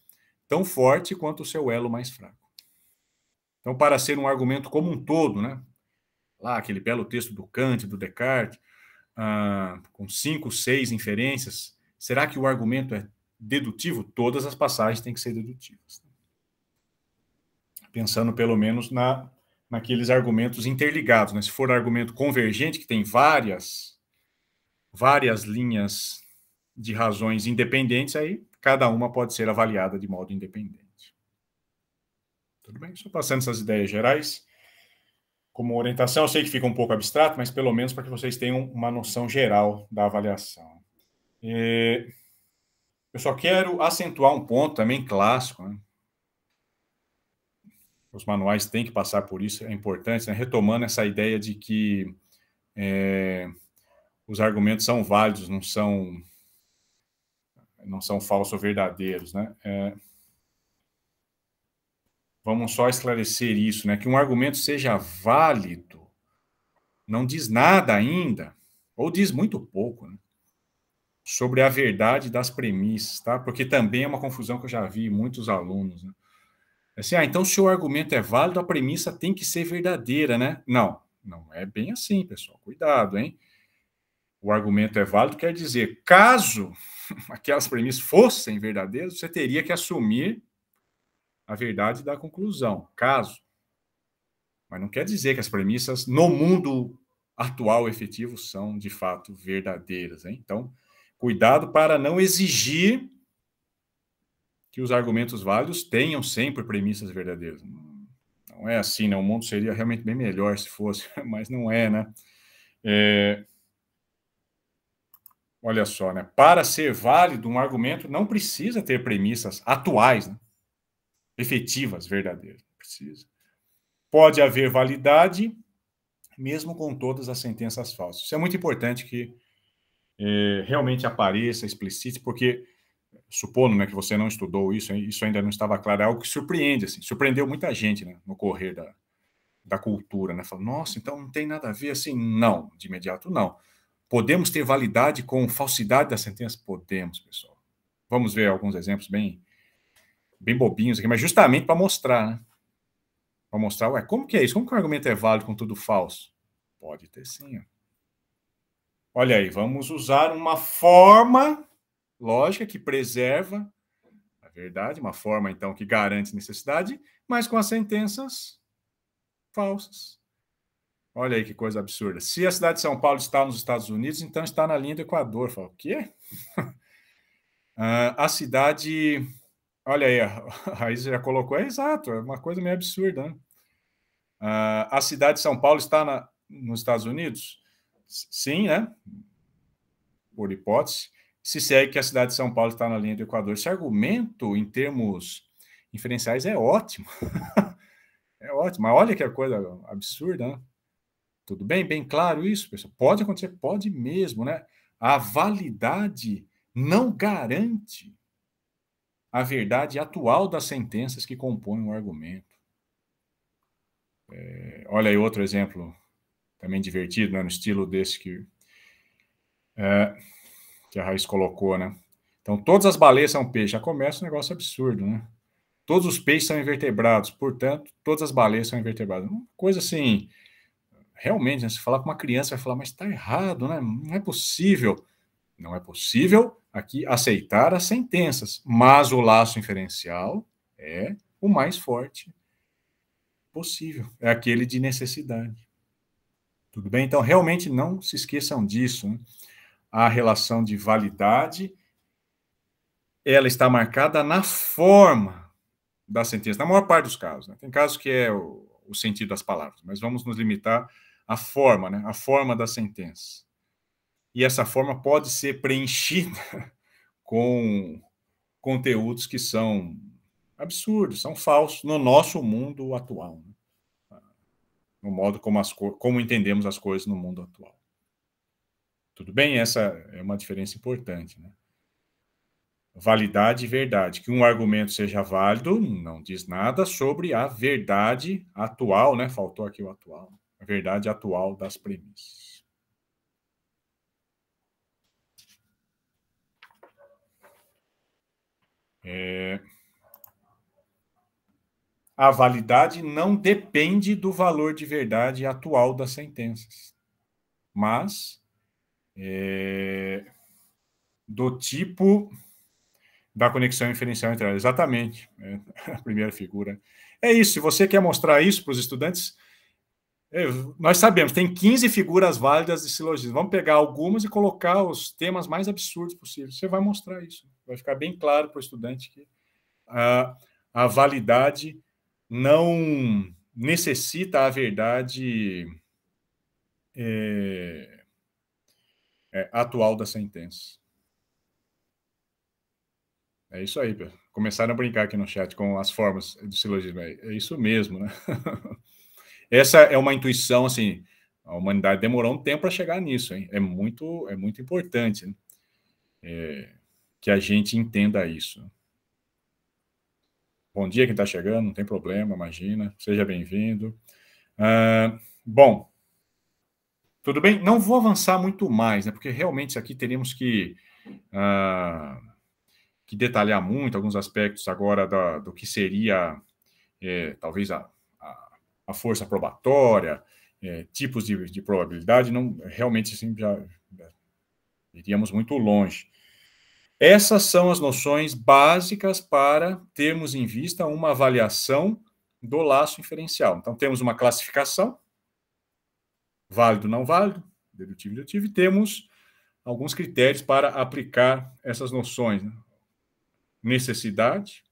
tão forte quanto o seu elo mais fraco. Então, para ser um argumento como um todo, né? Lá, aquele belo texto do Kant, do Descartes, ah, com cinco, seis inferências, será que o argumento é dedutivo? Todas as passagens têm que ser dedutivas. Pensando pelo menos na naqueles argumentos interligados. Né? Se for argumento convergente, que tem várias, várias linhas de razões independentes, aí cada uma pode ser avaliada de modo independente. Tudo bem? Só passando essas ideias gerais como orientação. Eu sei que fica um pouco abstrato, mas pelo menos para que vocês tenham uma noção geral da avaliação. E eu só quero acentuar um ponto também clássico. Né? Os manuais têm que passar por isso, é importante, né? retomando essa ideia de que é, os argumentos são válidos, não são não são falsos ou verdadeiros, né? É, Vamos só esclarecer isso, né? Que um argumento seja válido não diz nada ainda, ou diz muito pouco, né? sobre a verdade das premissas, tá? Porque também é uma confusão que eu já vi muitos alunos, né? Assim, ah, então se o argumento é válido, a premissa tem que ser verdadeira, né? Não, não é bem assim, pessoal. Cuidado, hein? O argumento é válido quer dizer, caso aquelas premissas fossem verdadeiras, você teria que assumir a verdade da conclusão, caso. Mas não quer dizer que as premissas no mundo atual efetivo são de fato verdadeiras. Hein? Então, cuidado para não exigir que os argumentos válidos tenham sempre premissas verdadeiras. Não é assim, né? O mundo seria realmente bem melhor se fosse, mas não é, né? É... Olha só, né? Para ser válido um argumento, não precisa ter premissas atuais, né? efetivas, verdadeiras, precisa. Pode haver validade, mesmo com todas as sentenças falsas. Isso é muito importante que é, realmente apareça, explicite, porque, supondo né, que você não estudou isso, isso ainda não estava claro, é algo que surpreende, assim, surpreendeu muita gente né, no correr da, da cultura, né? falou nossa, então não tem nada a ver assim? Não, de imediato não. Podemos ter validade com falsidade da sentença? Podemos, pessoal. Vamos ver alguns exemplos bem bem bobinhos aqui, mas justamente para mostrar, né? Para mostrar, ué, como que é isso? Como que o argumento é válido com tudo falso? Pode ter sim. Olha aí, vamos usar uma forma lógica que preserva a verdade, uma forma então que garante necessidade, mas com as sentenças falsas. Olha aí que coisa absurda. Se a cidade de São Paulo está nos Estados Unidos, então está na linha do Equador. Fala, o quê? Ah, a cidade Olha aí, a Raiz já colocou, é exato, é uma coisa meio absurda, né? Uh, a cidade de São Paulo está na, nos Estados Unidos? Sim, né? Por hipótese. Se segue que a cidade de São Paulo está na linha do Equador. Esse argumento, em termos inferenciais, é ótimo. é ótimo. Mas olha que coisa absurda, né? Tudo bem? Bem claro isso, pessoal? Pode acontecer? Pode mesmo, né? A validade não garante a verdade atual das sentenças que compõem o argumento. É, olha aí outro exemplo também divertido, né, no estilo desse que, é, que a Raiz colocou, né? Então, todas as baleias são peixes. Já começa um negócio absurdo, né? Todos os peixes são invertebrados, portanto, todas as baleias são invertebradas. Uma coisa assim, realmente, né, se falar para uma criança, vai falar, mas está errado, né? Não é possível. Não é possível aqui aceitar as sentenças, mas o laço inferencial é o mais forte possível, é aquele de necessidade. Tudo bem? Então, realmente não se esqueçam disso. A relação de validade ela está marcada na forma da sentença, na maior parte dos casos. Né? Tem casos que é o, o, sentido das palavras, mas vamos nos limitar à forma, né? A forma da sentença e essa forma pode ser preenchida com conteúdos que são absurdos, são falsos no nosso mundo atual, né? no modo como, as, como entendemos as coisas no mundo atual. Tudo bem? Essa é uma diferença importante, né? Validade e verdade. Que um argumento seja válido não diz nada sobre a verdade atual, né? Faltou aqui o atual. A verdade atual das premissas. É... A validade não depende do valor de verdade atual das sentenças, mas é... do tipo da conexão inferencial entre elas. Exatamente, é a primeira figura. É isso, se você quer mostrar isso para os estudantes, é, nós sabemos, tem 15 figuras válidas de silogismo. Vamos pegar algumas e colocar os temas mais absurdos possíveis. Você vai mostrar isso vai ficar bem claro para o estudante que a, a validade não necessita a verdade é, é, atual da sentença. É isso aí, pessoal. Começaram a brincar aqui no chat com as formas do silogismo. É, é isso mesmo, né? Essa é uma intuição, assim, a humanidade demorou um tempo para chegar nisso, hein? É muito, é muito importante. Né? É, que a gente entenda isso. Bom dia, quem está chegando, não tem problema, imagina. Seja bem-vindo. Uh, bom, tudo bem? Não vou avançar muito mais, né? Porque realmente isso aqui teríamos que, uh, que detalhar muito alguns aspectos agora da, do que seria é, talvez a, a, a, força probatória, é, tipos de, de, probabilidade. Não, realmente assim, já iríamos muito longe. Essas são as noções básicas para termos em vista uma avaliação do laço inferencial. Então, temos uma classificação, válido, não válido, dedutivo, dedutivo, e temos alguns critérios para aplicar essas noções. Né? Necessidade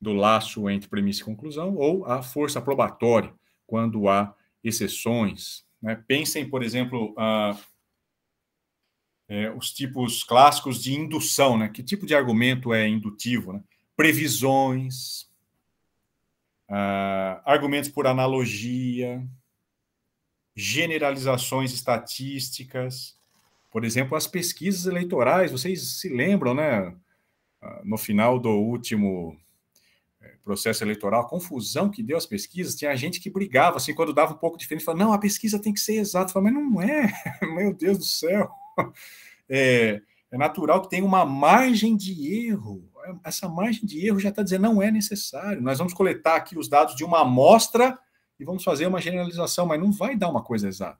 do laço entre premissa e conclusão, ou a força probatória, quando há exceções. Né? Pensem, por exemplo, uh, é, os tipos clássicos de indução, né? Que tipo de argumento é indutivo? Né? Previsões, ah, argumentos por analogia, generalizações estatísticas, por exemplo, as pesquisas eleitorais. Vocês se lembram, né? Ah, no final do último é, processo eleitoral, a confusão que deu as pesquisas, tinha gente que brigava, assim, quando dava um pouco diferente, falava, não, a pesquisa tem que ser exata, falava, mas não é, meu Deus do céu. é, é natural que tenha uma margem de erro. Essa margem de erro já está dizendo não é necessário. Nós vamos coletar aqui os dados de uma amostra e vamos fazer uma generalização, mas não vai dar uma coisa exata.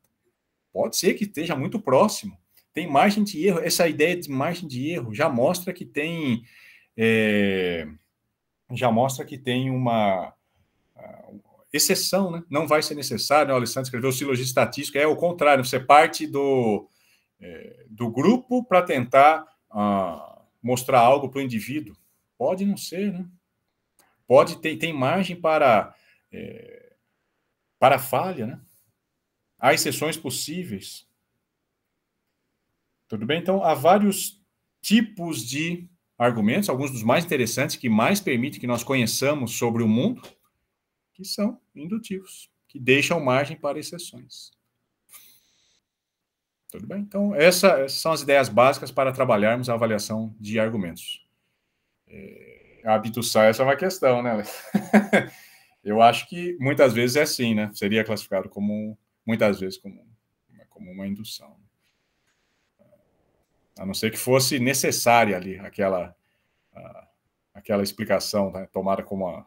Pode ser que esteja muito próximo. Tem margem de erro. Essa ideia de margem de erro já mostra que tem é, já mostra que tem uma ah, exceção, né? Não vai ser necessário. O Alessandro escreveu o silogismo estatístico. É o contrário. Você parte do é, do grupo para tentar ah, mostrar algo para o indivíduo? Pode não ser, né? Pode ter tem margem para, é, para falha, né? Há exceções possíveis. Tudo bem? Então, há vários tipos de argumentos, alguns dos mais interessantes, que mais permitem que nós conheçamos sobre o mundo, que são indutivos, que deixam margem para exceções. Tudo bem? Então, essas são as ideias básicas para trabalharmos a avaliação de argumentos. É, a abdução, essa é uma questão, né, Eu acho que muitas vezes é assim, né? Seria classificado como, muitas vezes, como, como uma indução. A não ser que fosse necessária ali aquela, aquela explicação né? tomada como a,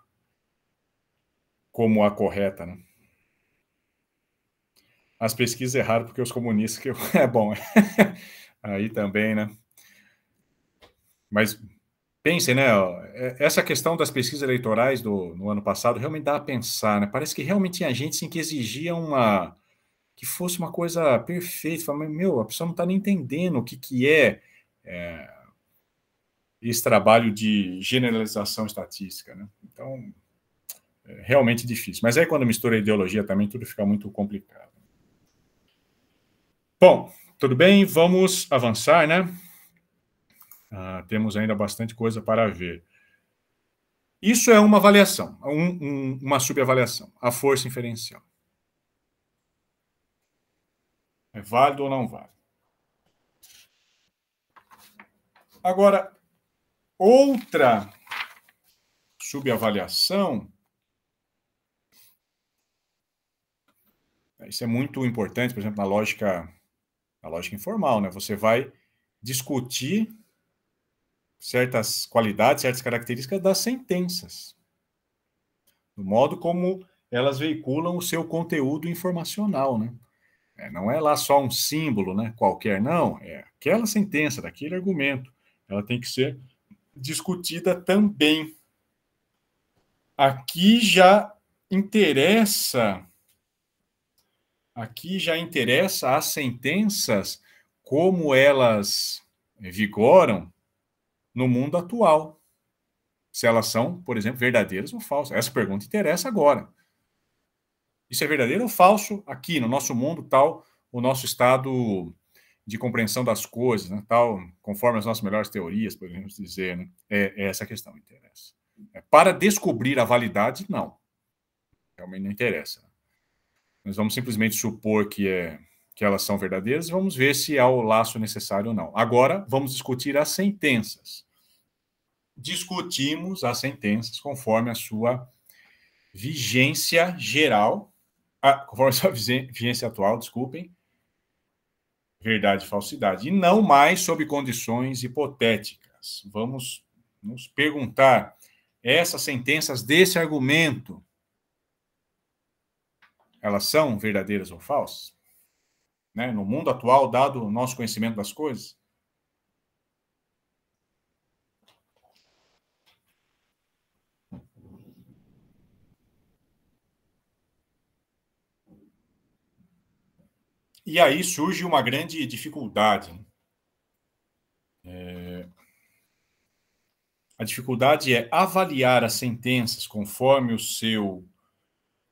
como a correta, né? As pesquisas erraram porque os comunistas que é bom. Né? Aí também, né? Mas pensem, né? É, essa questão das pesquisas eleitorais do no ano passado realmente dá a pensar, né? Parece que realmente tinha gente assim, que exigia uma que fosse uma coisa perfeita. Fala, meu, a pessoa não está nem entendendo o que, que é, é esse trabalho de generalização estatística, né? Então, é realmente difícil. Mas aí é quando mistura ideologia também, tudo fica muito complicado. Bom, tudo bem, vamos avançar, né? Ah, temos ainda bastante coisa para ver. Isso é uma avaliação, um, um, uma subavaliação, a força inferencial. É válido ou não válido? Agora, outra subavaliação. Isso é muito importante, por exemplo, na lógica a lógica informal, né? Você vai discutir certas qualidades, certas características das sentenças, do modo como elas veiculam o seu conteúdo informacional, né? É, não é lá só um símbolo, né? Qualquer não, é aquela sentença, daquele argumento, ela tem que ser discutida também. Aqui já interessa Aqui já interessa as sentenças, como elas vigoram no mundo atual. Se elas são, por exemplo, verdadeiras ou falsas. Essa pergunta interessa agora. Isso é verdadeiro ou falso aqui no nosso mundo, tal, o nosso estado de compreensão das coisas, né, tal, conforme as nossas melhores teorias, podemos dizer, né, é, é essa questão que interessa. É, para descobrir a validade, não. Realmente não interessa. Nós vamos simplesmente supor que, é, que elas são verdadeiras e vamos ver se há o laço necessário ou não. Agora, vamos discutir as sentenças. Discutimos as sentenças conforme a sua vigência geral, conforme a sua vigência atual, desculpem, verdade e falsidade, e não mais sob condições hipotéticas. Vamos nos perguntar essas sentenças desse argumento elas são verdadeiras ou falsas? Né? No mundo atual, dado o nosso conhecimento das coisas? E aí surge uma grande dificuldade. Né? É... A dificuldade é avaliar as sentenças conforme o seu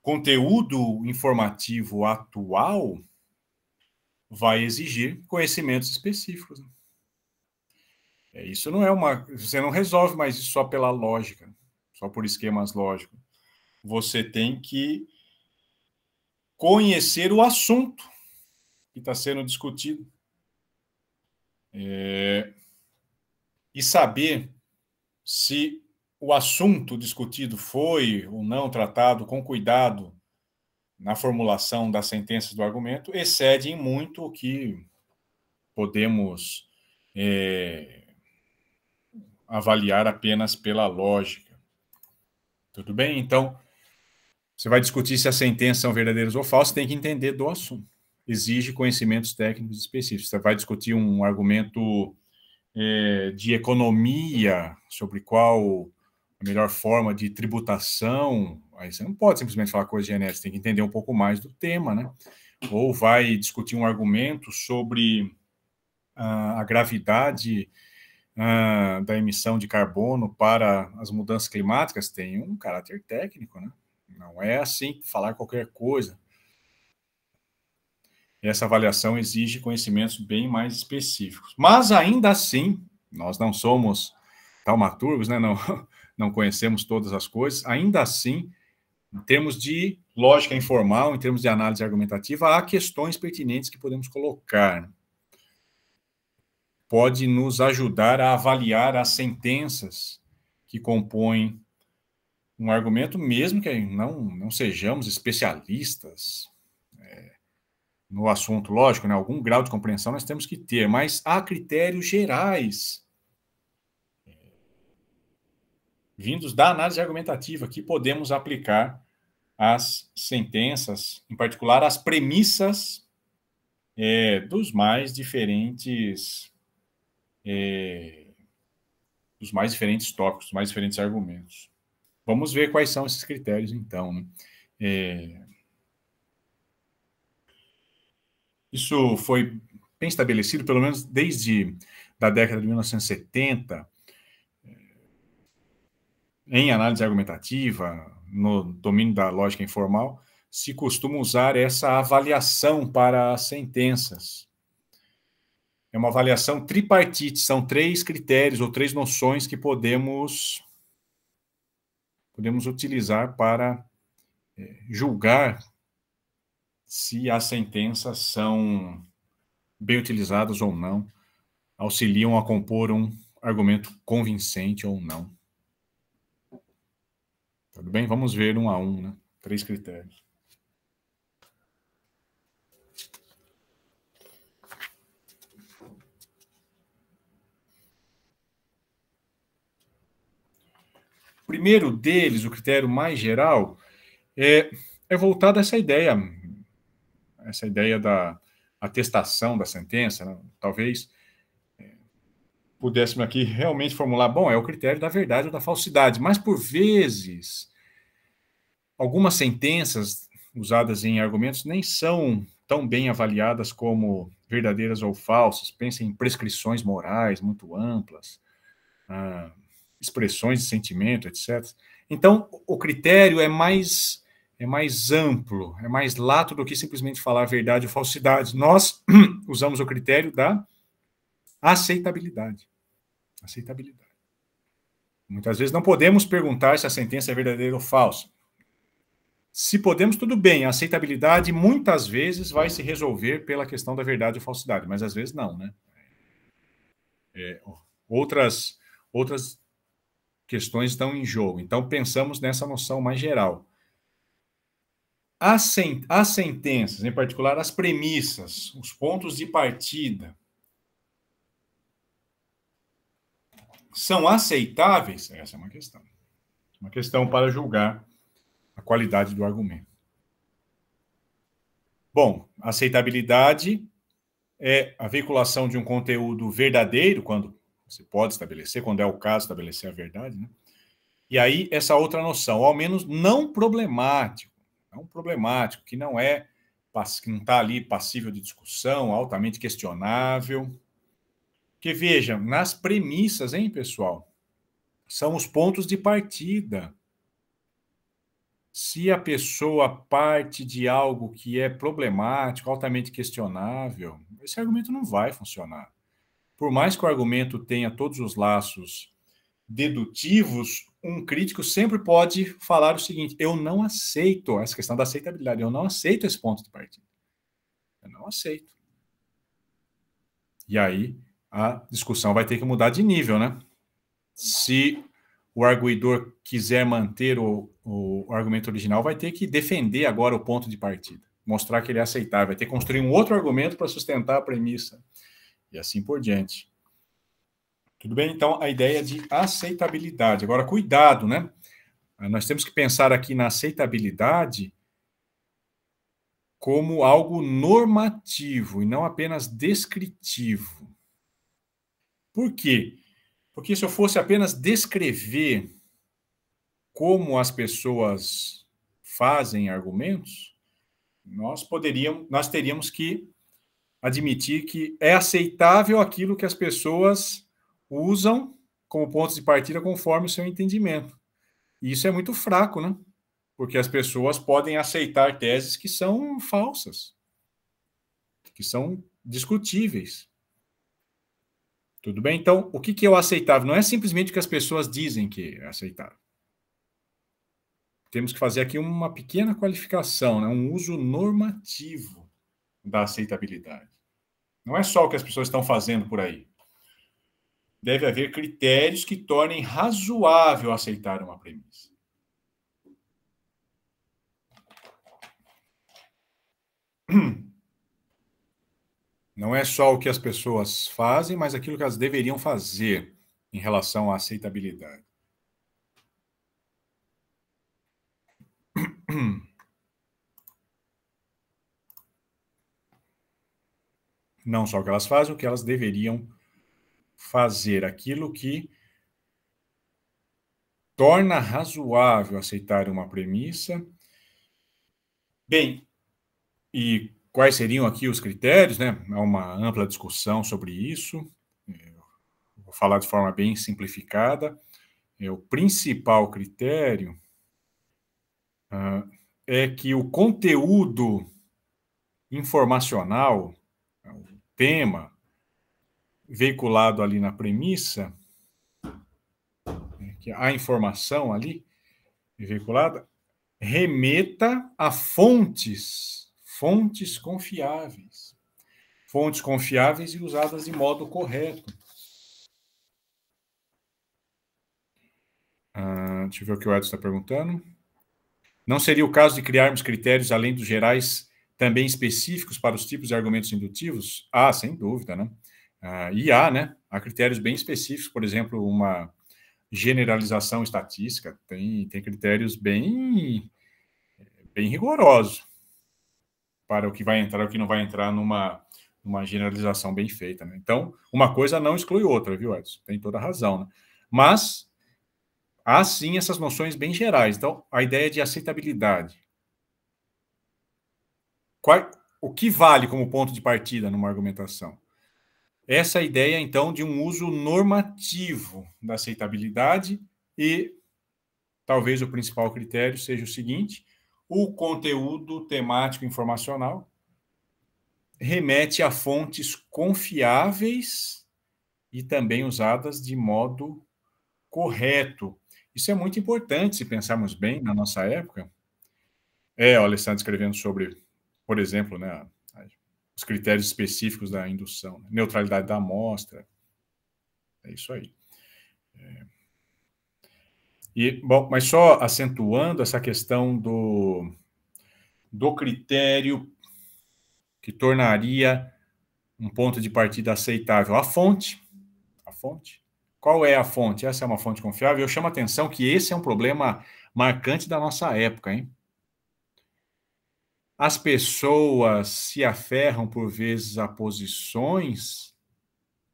conteúdo informativo atual vai exigir conhecimentos específicos. Né? É, isso não é uma. Você não resolve mais isso só pela lógica, só por esquemas lógicos. Você tem que conhecer o assunto que está sendo discutido. É, e saber se o assunto discutido foi ou não tratado com cuidado na formulação das sentenças do argumento, excede em muito o que podemos é, avaliar apenas pela lógica. Tudo bem? Então, você vai discutir se as sentenças são verdadeiras ou falsas, tem que entender do assunto. Exige conhecimentos técnicos específicos. Você vai discutir um argumento é, de economia sobre qual a melhor forma de tributação, aí você não pode simplesmente falar coisa genética, tem que entender um pouco mais do tema, né? Ou vai discutir um argumento sobre ah, a gravidade ah, da emissão de carbono para as mudanças climáticas, tem um caráter técnico, né? Não é assim falar qualquer coisa. Essa avaliação exige conhecimentos bem mais específicos. Mas ainda assim, nós não somos taumaturgos, né? Não, não conhecemos todas as coisas, ainda assim, em termos de lógica informal, em termos de análise argumentativa, há questões pertinentes que podemos colocar. Pode nos ajudar a avaliar as sentenças que compõem um argumento, mesmo que não, não sejamos especialistas é, no assunto, lógico, né, algum grau de compreensão nós temos que ter, mas há critérios gerais vindos da análise argumentativa que podemos aplicar às sentenças, em particular às premissas é, dos mais diferentes é, dos mais diferentes tópicos, dos mais diferentes argumentos. Vamos ver quais são esses critérios, então. Né? É, isso foi bem estabelecido, pelo menos desde da década de 1970, em análise argumentativa, no domínio da lógica informal, se costuma usar essa avaliação para as sentenças. É uma avaliação tripartite, são três critérios ou três noções que podemos podemos utilizar para é, julgar se as sentenças são bem utilizadas ou não, auxiliam a compor um argumento convincente ou não. Tá tudo bem? Vamos ver um a um, né? Três critérios. O primeiro deles, o critério mais geral, é, é voltado a essa ideia, essa ideia da atestação da sentença, né? talvez pudéssemos aqui realmente formular, bom, é o critério da verdade ou da falsidade, mas por vezes algumas sentenças usadas em argumentos nem são tão bem avaliadas como verdadeiras ou falsas. Pensem em prescrições morais muito amplas, ah, expressões de sentimento, etc. Então, o critério é mais é mais amplo, é mais lato do que simplesmente falar verdade ou falsidade. Nós usamos o critério da Aceitabilidade. Aceitabilidade. Muitas vezes não podemos perguntar se a sentença é verdadeira ou falsa. Se podemos, tudo bem. A aceitabilidade muitas vezes vai se resolver pela questão da verdade ou falsidade, mas às vezes não, né? É, outras, outras questões estão em jogo. Então, pensamos nessa noção mais geral. As, sen as sentenças, em particular as premissas, os pontos de partida, são aceitáveis? Essa é uma questão. Uma questão para julgar a qualidade do argumento. Bom, aceitabilidade é a veiculação de um conteúdo verdadeiro, quando você pode estabelecer, quando é o caso, estabelecer a verdade, né? E aí, essa outra noção, ao menos não problemático, não problemático, que não é, que não está ali passível de discussão, altamente questionável, porque vejam, nas premissas, hein, pessoal? São os pontos de partida. Se a pessoa parte de algo que é problemático, altamente questionável, esse argumento não vai funcionar. Por mais que o argumento tenha todos os laços dedutivos, um crítico sempre pode falar o seguinte: eu não aceito essa questão da aceitabilidade, eu não aceito esse ponto de partida. Eu não aceito. E aí a discussão vai ter que mudar de nível, né? Se o arguidor quiser manter o, o argumento original, vai ter que defender agora o ponto de partida, mostrar que ele é aceitável, vai ter que construir um outro argumento para sustentar a premissa, e assim por diante. Tudo bem? Então, a ideia de aceitabilidade. Agora, cuidado, né? Nós temos que pensar aqui na aceitabilidade como algo normativo e não apenas descritivo. Por quê? Porque se eu fosse apenas descrever como as pessoas fazem argumentos, nós poderíamos, nós teríamos que admitir que é aceitável aquilo que as pessoas usam como pontos de partida conforme o seu entendimento. E isso é muito fraco, né? Porque as pessoas podem aceitar teses que são falsas, que são discutíveis. Tudo bem? Então, o que, que é o aceitável? Não é simplesmente o que as pessoas dizem que é aceitável. Temos que fazer aqui uma pequena qualificação, né? um uso normativo da aceitabilidade. Não é só o que as pessoas estão fazendo por aí. Deve haver critérios que tornem razoável aceitar uma premissa. Hum. Não é só o que as pessoas fazem, mas aquilo que elas deveriam fazer em relação à aceitabilidade. Não só o que elas fazem, o que elas deveriam fazer, aquilo que torna razoável aceitar uma premissa. Bem, e quais seriam aqui os critérios, né? Há é uma ampla discussão sobre isso. Eu vou falar de forma bem simplificada. É, o principal critério uh, é que o conteúdo informacional, né, o tema veiculado ali na premissa, né, que a informação ali veiculada remeta a fontes fontes confiáveis. Fontes confiáveis e usadas de modo correto. Ah, deixa eu ver o que o Edson está perguntando. Não seria o caso de criarmos critérios além dos gerais, também específicos para os tipos de argumentos indutivos? Ah, sem dúvida, né? Ah, e há, né? Há critérios bem específicos, por exemplo, uma generalização estatística tem, tem critérios bem, bem rigorosos para o que vai entrar e o que não vai entrar numa, numa generalização bem feita. Né? Então, uma coisa não exclui outra, viu, Edson? Tem toda a razão. Né? Mas há sim essas noções bem gerais. Então, a ideia de aceitabilidade. Qual, o que vale como ponto de partida numa argumentação? Essa é ideia, então, de um uso normativo da aceitabilidade e talvez o principal critério seja o seguinte: o conteúdo temático informacional remete a fontes confiáveis e também usadas de modo correto. Isso é muito importante se pensarmos bem na nossa época. É, o Alessandro escrevendo sobre, por exemplo, né, os critérios específicos da indução, né, neutralidade da amostra. É isso aí. E, bom, mas só acentuando essa questão do, do critério que tornaria um ponto de partida aceitável. A fonte. A fonte. Qual é a fonte? Essa é uma fonte confiável. Eu chamo a atenção que esse é um problema marcante da nossa época, hein? As pessoas se aferram por vezes a posições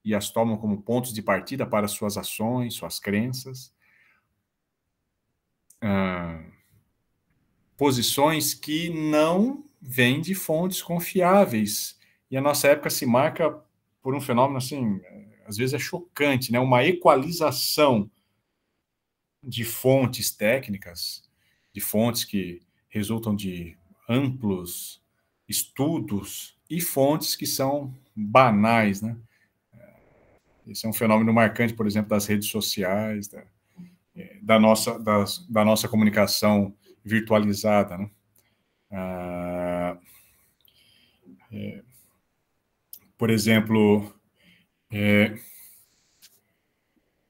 e as tomam como pontos de partida para suas ações, suas crenças. Ah, posições que não vêm de fontes confiáveis. E a nossa época se marca por um fenômeno assim, às vezes é chocante, né? Uma equalização de fontes técnicas, de fontes que resultam de amplos estudos e fontes que são banais, né? Esse é um fenômeno marcante, por exemplo, das redes sociais, né? da nossa, da da nossa comunicação virtualizada. Né? Ah, é, por exemplo, é,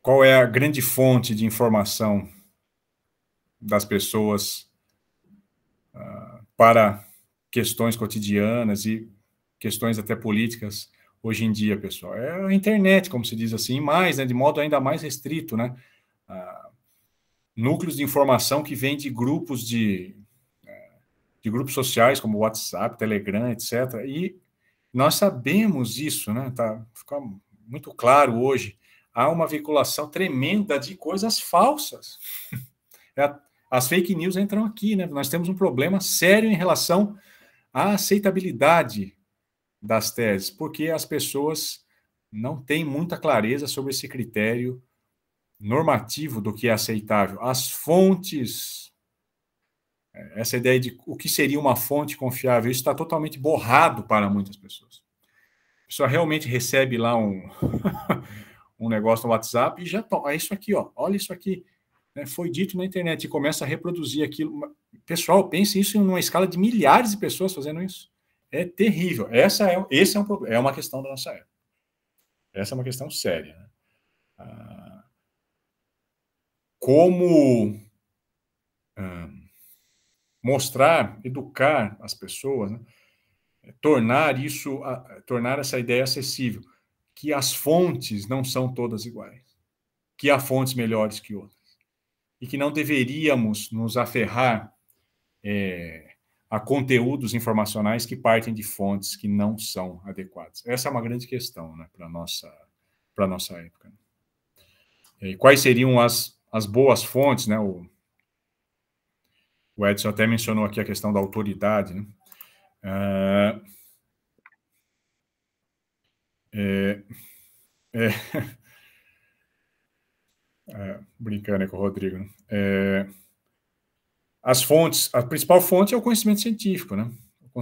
qual é a grande fonte de informação das pessoas ah, para questões cotidianas e questões até políticas hoje em dia, pessoal? É a internet, como se diz assim, mais, né, de modo ainda mais restrito, né? Ah, núcleos de informação que vêm de grupos de, né, de grupos sociais como WhatsApp, Telegram, etc. E nós sabemos isso, né? Tá, fica muito claro hoje. Há uma veiculação tremenda de coisas falsas. É, as fake news entram aqui, né? Nós temos um problema sério em relação à aceitabilidade das teses, porque as pessoas não têm muita clareza sobre esse critério normativo do que é aceitável, as fontes, essa ideia de o que seria uma fonte confiável, isso está totalmente borrado para muitas pessoas. A pessoa realmente recebe lá um, um negócio no WhatsApp e já toma, ah, é isso aqui, ó, olha isso aqui, né, foi dito na internet e começa a reproduzir aquilo. Pessoal, pense isso em uma escala de milhares de pessoas fazendo isso. É terrível. Essa é, esse é, um, é uma questão da nossa época. Essa é uma questão séria. Né? Ah, como ah, mostrar, educar as pessoas, né? tornar isso, a, tornar essa ideia acessível, que as fontes não são todas iguais, que há fontes melhores que outras e que não deveríamos nos aferrar é, a conteúdos informacionais que partem de fontes que não são adequadas. Essa é uma grande questão né, para a nossa, nossa época. Né? E quais seriam as as boas fontes, né? O, o Edson até mencionou aqui a questão da autoridade, né? Ah, é, é, é, é, brincando com o Rodrigo. Né? É, as fontes, a principal fonte é o conhecimento científico, né? O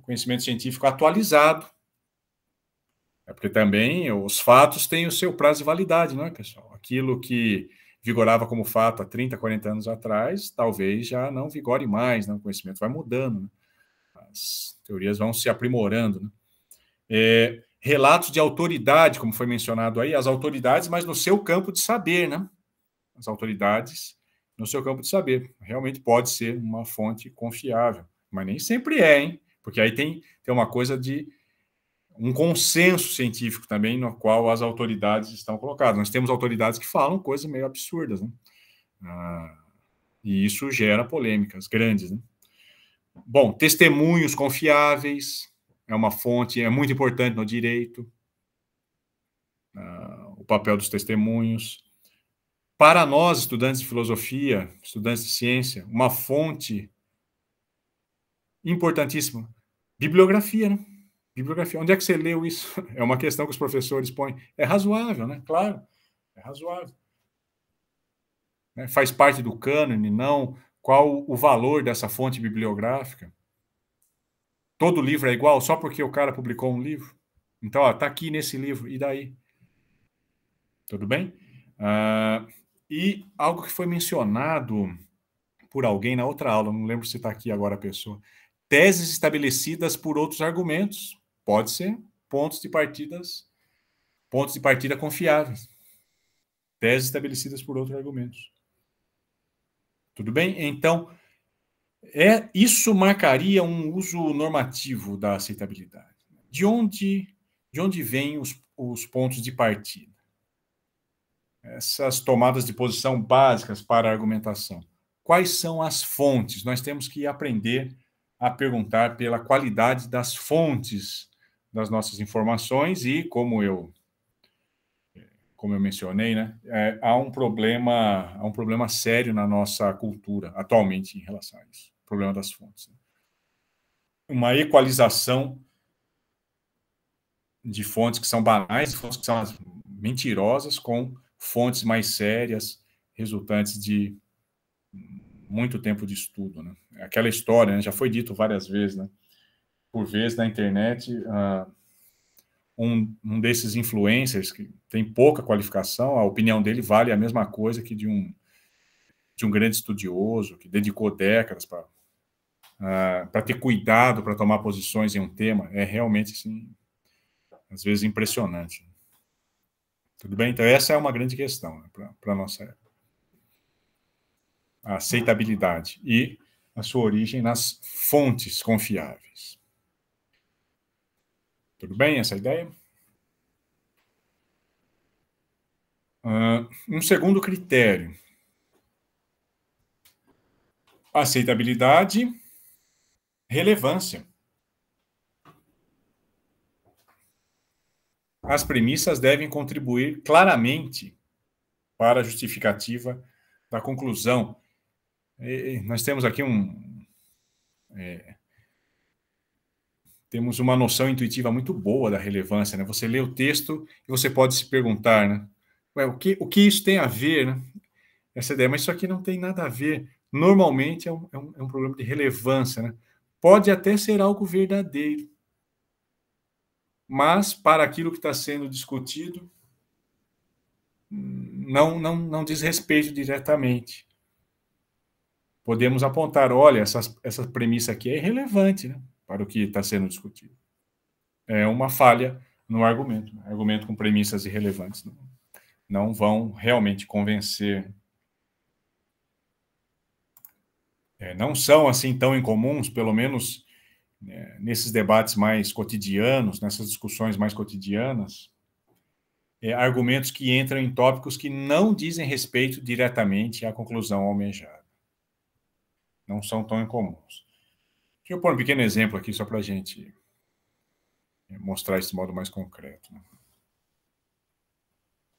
conhecimento científico atualizado. É porque também os fatos têm o seu prazo de validade, não é, pessoal? Aquilo que vigorava como fato há 30, 40 anos atrás, talvez já não vigore mais, né? o conhecimento vai mudando, né? as teorias vão se aprimorando. Né? É, relatos de autoridade, como foi mencionado aí, as autoridades, mas no seu campo de saber, né? As autoridades no seu campo de saber. Realmente pode ser uma fonte confiável, mas nem sempre é, hein? Porque aí tem, tem uma coisa de um consenso científico também no qual as autoridades estão colocadas. Nós temos autoridades que falam coisas meio absurdas, né? Ah, e isso gera polêmicas grandes, né? Bom, testemunhos confiáveis é uma fonte, é muito importante no direito. Ah, o papel dos testemunhos. Para nós, estudantes de filosofia, estudantes de ciência, uma fonte importantíssima, bibliografia, né? Bibliografia. Onde é que você leu isso? É uma questão que os professores põem. É razoável, né? Claro, é razoável. Né? Faz parte do cânone, não? Qual o valor dessa fonte bibliográfica? Todo livro é igual só porque o cara publicou um livro? Então, está aqui nesse livro, e daí? Tudo bem? Uh, e algo que foi mencionado por alguém na outra aula, não lembro se está aqui agora a pessoa. Teses estabelecidas por outros argumentos. Pode ser pontos de partidas, pontos de partida confiáveis, teses estabelecidas por outros argumentos. Tudo bem? Então, é isso marcaria um uso normativo da aceitabilidade. De onde de onde vêm os, os pontos de partida? Essas tomadas de posição básicas para a argumentação. Quais são as fontes? Nós temos que aprender a perguntar pela qualidade das fontes das nossas informações e, como eu como eu mencionei, né, é, há um problema há um problema sério na nossa cultura atualmente em relação a isso, o problema das fontes. Né. Uma equalização de fontes que são banais, fontes que são mentirosas, com fontes mais sérias, resultantes de muito tempo de estudo. Né? Aquela história, né? já foi dito várias vezes, né? por vezes na internet, uh, um, um desses influencers que tem pouca qualificação, a opinião dele vale a mesma coisa que de um, de um grande estudioso que dedicou décadas para uh, ah, para ter cuidado para tomar posições em um tema é realmente assim às vezes impressionante tudo bem então essa é uma grande questão né, para nossa época. a aceitabilidade e a sua origem nas fontes confiáveis tudo bem essa ideia? Uh, um segundo critério. Aceitabilidade, relevância. As premissas devem contribuir claramente para a justificativa da conclusão. E nós temos aqui um. É, temos uma noção intuitiva muito boa da relevância, né? Você lê o texto e você pode se perguntar, né? Ué, o que, o que isso tem a ver, né? Essa ideia, mas isso aqui não tem nada a ver. Normalmente é um, é um, é um problema de relevância, né? Pode até ser algo verdadeiro, mas para aquilo que está sendo discutido, não, não, não diz respeito diretamente. Podemos apontar, olha, essa, essa premissa aqui é irrelevante, né? para o que está sendo discutido. É uma falha no argumento. Né? Argumento com premissas irrelevantes não, não vão realmente convencer. É, não são assim tão incomuns, pelo menos né, nesses debates mais cotidianos, nessas discussões mais cotidianas, é, argumentos que entram em tópicos que não dizem respeito diretamente à conclusão almejada. Não são tão incomuns. Deixa eu pôr um pequeno exemplo aqui só para a gente é, mostrar esse modo mais concreto.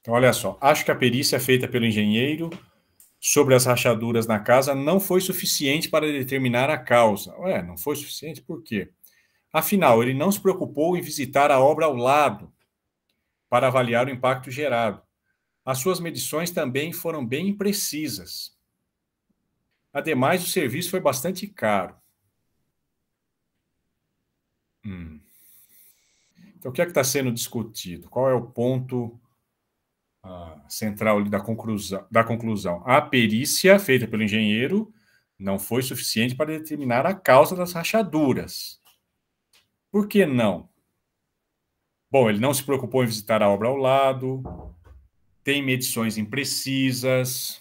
Então, olha só. Acho que a perícia feita pelo engenheiro sobre as rachaduras na casa não foi suficiente para determinar a causa. Ué, não foi suficiente por quê? Afinal, ele não se preocupou em visitar a obra ao lado para avaliar o impacto gerado. As suas medições também foram bem imprecisas. Ademais, o serviço foi bastante caro. Hum. Então, o que é que está sendo discutido? Qual é o ponto ah, central da, conclusão, da conclusão? A perícia feita pelo engenheiro não foi suficiente para determinar a causa das rachaduras. Por que não? Bom, ele não se preocupou em visitar a obra ao lado, tem medições imprecisas,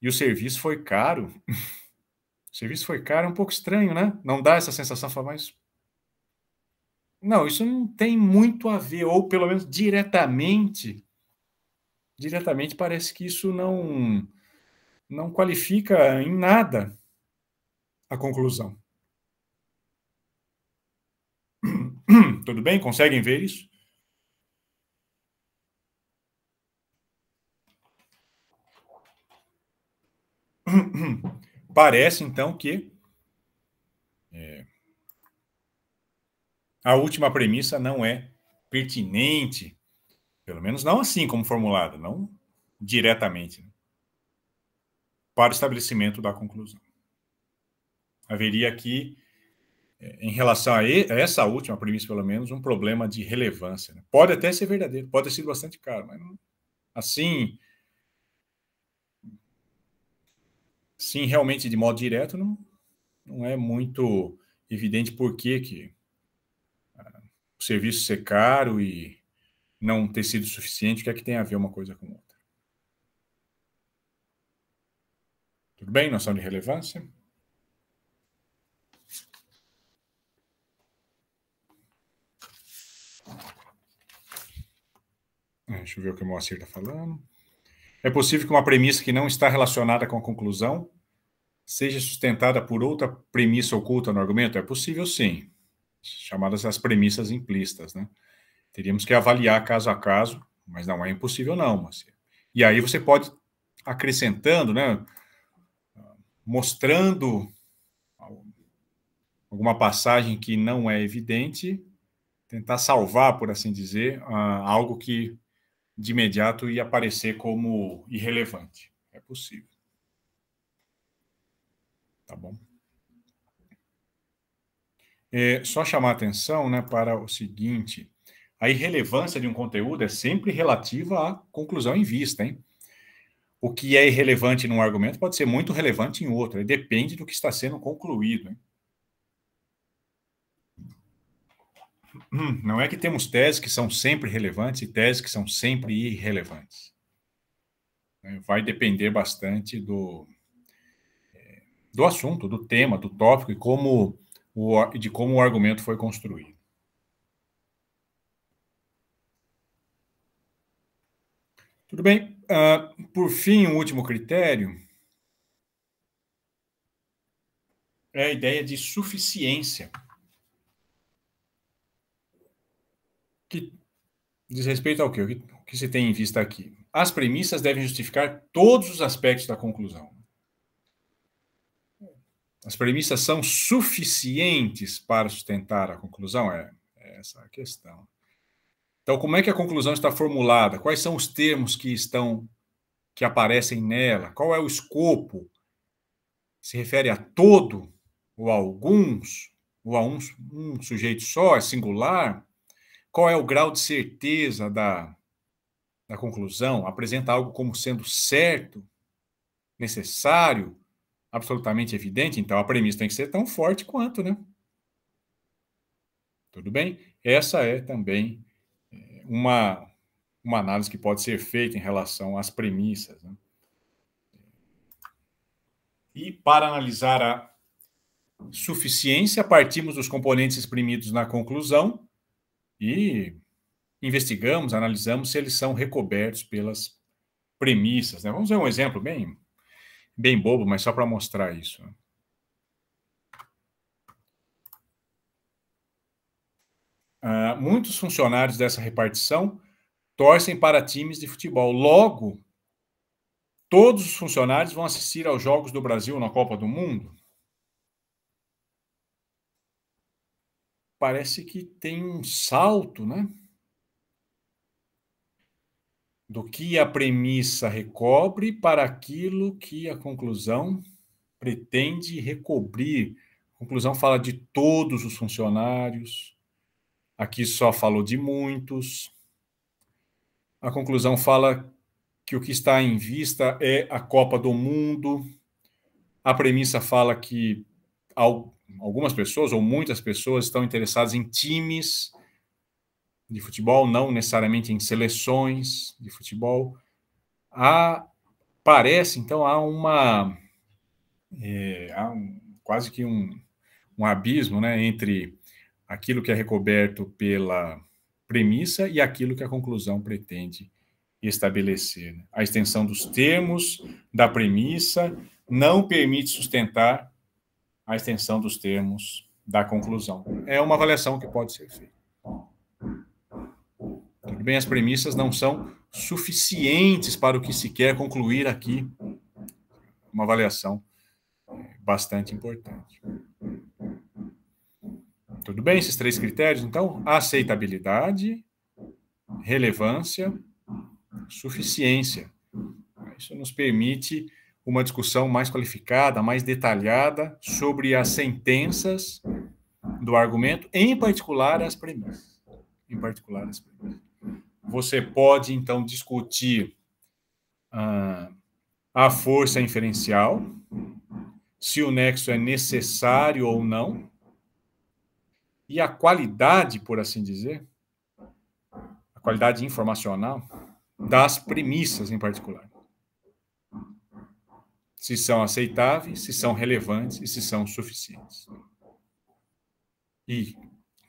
e o serviço foi caro. O serviço foi caro, é um pouco estranho, né? Não dá essa sensação, falar, mas. Não, isso não tem muito a ver, ou pelo menos diretamente. Diretamente parece que isso não, não qualifica em nada a conclusão. Tudo bem? Conseguem ver isso? Parece, então, que é, a última premissa não é pertinente, pelo menos não assim como formulada, não diretamente, né? para o estabelecimento da conclusão. Haveria aqui, é, em relação a, essa última premissa, pelo menos, um problema de relevância. Né. Pode até ser verdadeiro, pode ter sido bastante caro, mas não, assim, Sim, realmente, de modo direto, não, não é muito evidente por que, que uh, o serviço ser caro e não ter sido suficiente, o que é que tem a ver uma coisa com outra? Tudo bem? Noção de relevância? É, deixa eu ver o que o Moacir está falando. É possível que uma premissa que não está relacionada com a conclusão seja sustentada por outra premissa oculta no argumento? É possível, sim. Chamadas as premissas implícitas, né? Teríamos que avaliar caso a caso, mas não é impossível, não, Moacir. E aí você pode, acrescentando, né? Mostrando alguma passagem que não é evidente, tentar salvar, por assim dizer, algo que de imediato ia aparecer como irrelevante. É possível. Tá bom? É, só chamar atenção né, para o seguinte: a irrelevância de um conteúdo é sempre relativa à conclusão em vista, hein? O que é irrelevante num argumento pode ser muito relevante em outro, né? depende do que está sendo concluído. Hein? Hum, não é que temos teses que são sempre relevantes e teses que são sempre irrelevantes. Vai depender bastante do, do assunto, do tema, do tópico e como o, de como o argumento foi construído. Tudo bem. Uh, por fim, o último critério é a ideia de suficiência, que diz respeito ao que? O que se tem em vista aqui? As premissas devem justificar todos os aspectos da conclusão. As premissas são suficientes para sustentar a conclusão? É, é essa a questão. Então, como é que a conclusão está formulada? Quais são os termos que estão que aparecem nela? Qual é o escopo? Se refere a todo ou a alguns ou a um, um sujeito só? É singular? Qual é o grau de certeza da, da conclusão? Apresenta algo como sendo certo, necessário? absolutamente evidente, então a premissa tem que ser tão forte quanto, né? Tudo bem? Essa é também eh, uma, uma análise que pode ser feita em relação às premissas. Né? E para analisar a suficiência, partimos dos componentes exprimidos na conclusão e investigamos, analisamos se eles são recobertos pelas premissas. Né? Vamos ver um exemplo bem Bem bobo, mas só para mostrar isso. Uh, muitos funcionários dessa repartição torcem para times de futebol. Logo, todos os funcionários vão assistir aos Jogos do Brasil na Copa do Mundo? Parece que tem um salto, né? do que a premissa recobre para aquilo que a conclusão pretende recobrir. A conclusão fala de todos os funcionários, aqui só falou de muitos. A conclusão fala que o que está em vista é a Copa do Mundo. A premissa fala que algumas pessoas ou muitas pessoas estão interessadas em times de futebol, não necessariamente em seleções de futebol. Há, parece, então, há uma. É, há um, quase que um, um abismo né, entre aquilo que é recoberto pela premissa e aquilo que a conclusão pretende estabelecer. Né. A extensão dos termos da premissa não permite sustentar a extensão dos termos da conclusão. É uma avaliação que pode ser feita. Tudo bem, as premissas não são suficientes para o que se quer concluir aqui. Uma avaliação bastante importante. Tudo bem, esses três critérios, então? Aceitabilidade, relevância, suficiência. Isso nos permite uma discussão mais qualificada, mais detalhada sobre as sentenças do argumento, em particular as premissas. Em particular as premissas você pode, então, discutir ah, a força inferencial, se o nexo é necessário ou não, e a qualidade, por assim dizer, a qualidade informacional das premissas em particular. Se são aceitáveis, se são relevantes e se são suficientes. E,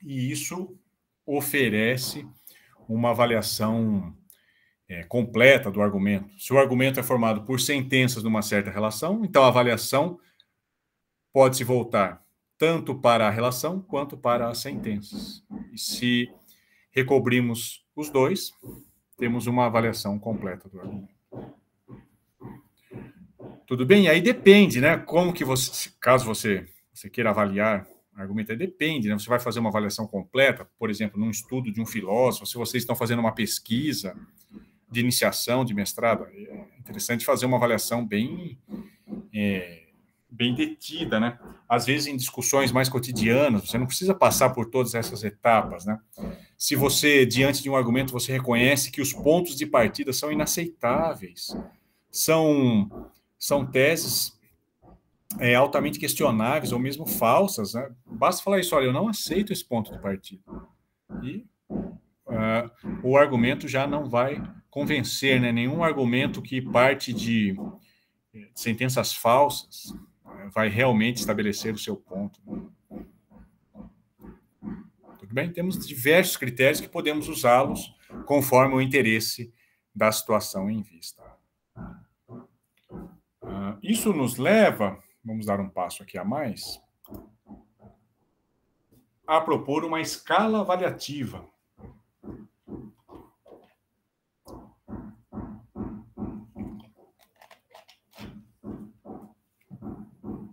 e isso oferece uma avaliação é, completa do argumento. Se o argumento é formado por sentenças numa certa relação, então a avaliação pode se voltar tanto para a relação quanto para as sentenças. E se recobrimos os dois, temos uma avaliação completa do argumento. Tudo bem? Aí depende, né? Como que você, caso você, você queira avaliar argumento é depende, né? Você vai fazer uma avaliação completa, por exemplo, num estudo de um filósofo, se vocês estão fazendo uma pesquisa de iniciação, de mestrado, é interessante fazer uma avaliação bem, é, bem detida, né? Às vezes em discussões mais cotidianas, você não precisa passar por todas essas etapas, né? Se você, diante de um argumento, você reconhece que os pontos de partida são inaceitáveis, são, são teses é, altamente questionáveis ou mesmo falsas, né? basta falar isso, olha, eu não aceito esse ponto do partido. E uh, o argumento já não vai convencer, né? Nenhum argumento que parte de, eh, sentenças falsas eh, vai realmente estabelecer o seu ponto. Tudo bem? Temos diversos critérios que podemos usá-los conforme o interesse da situação em vista. Uh, isso nos leva vamos dar um passo aqui a mais, a propor uma escala avaliativa.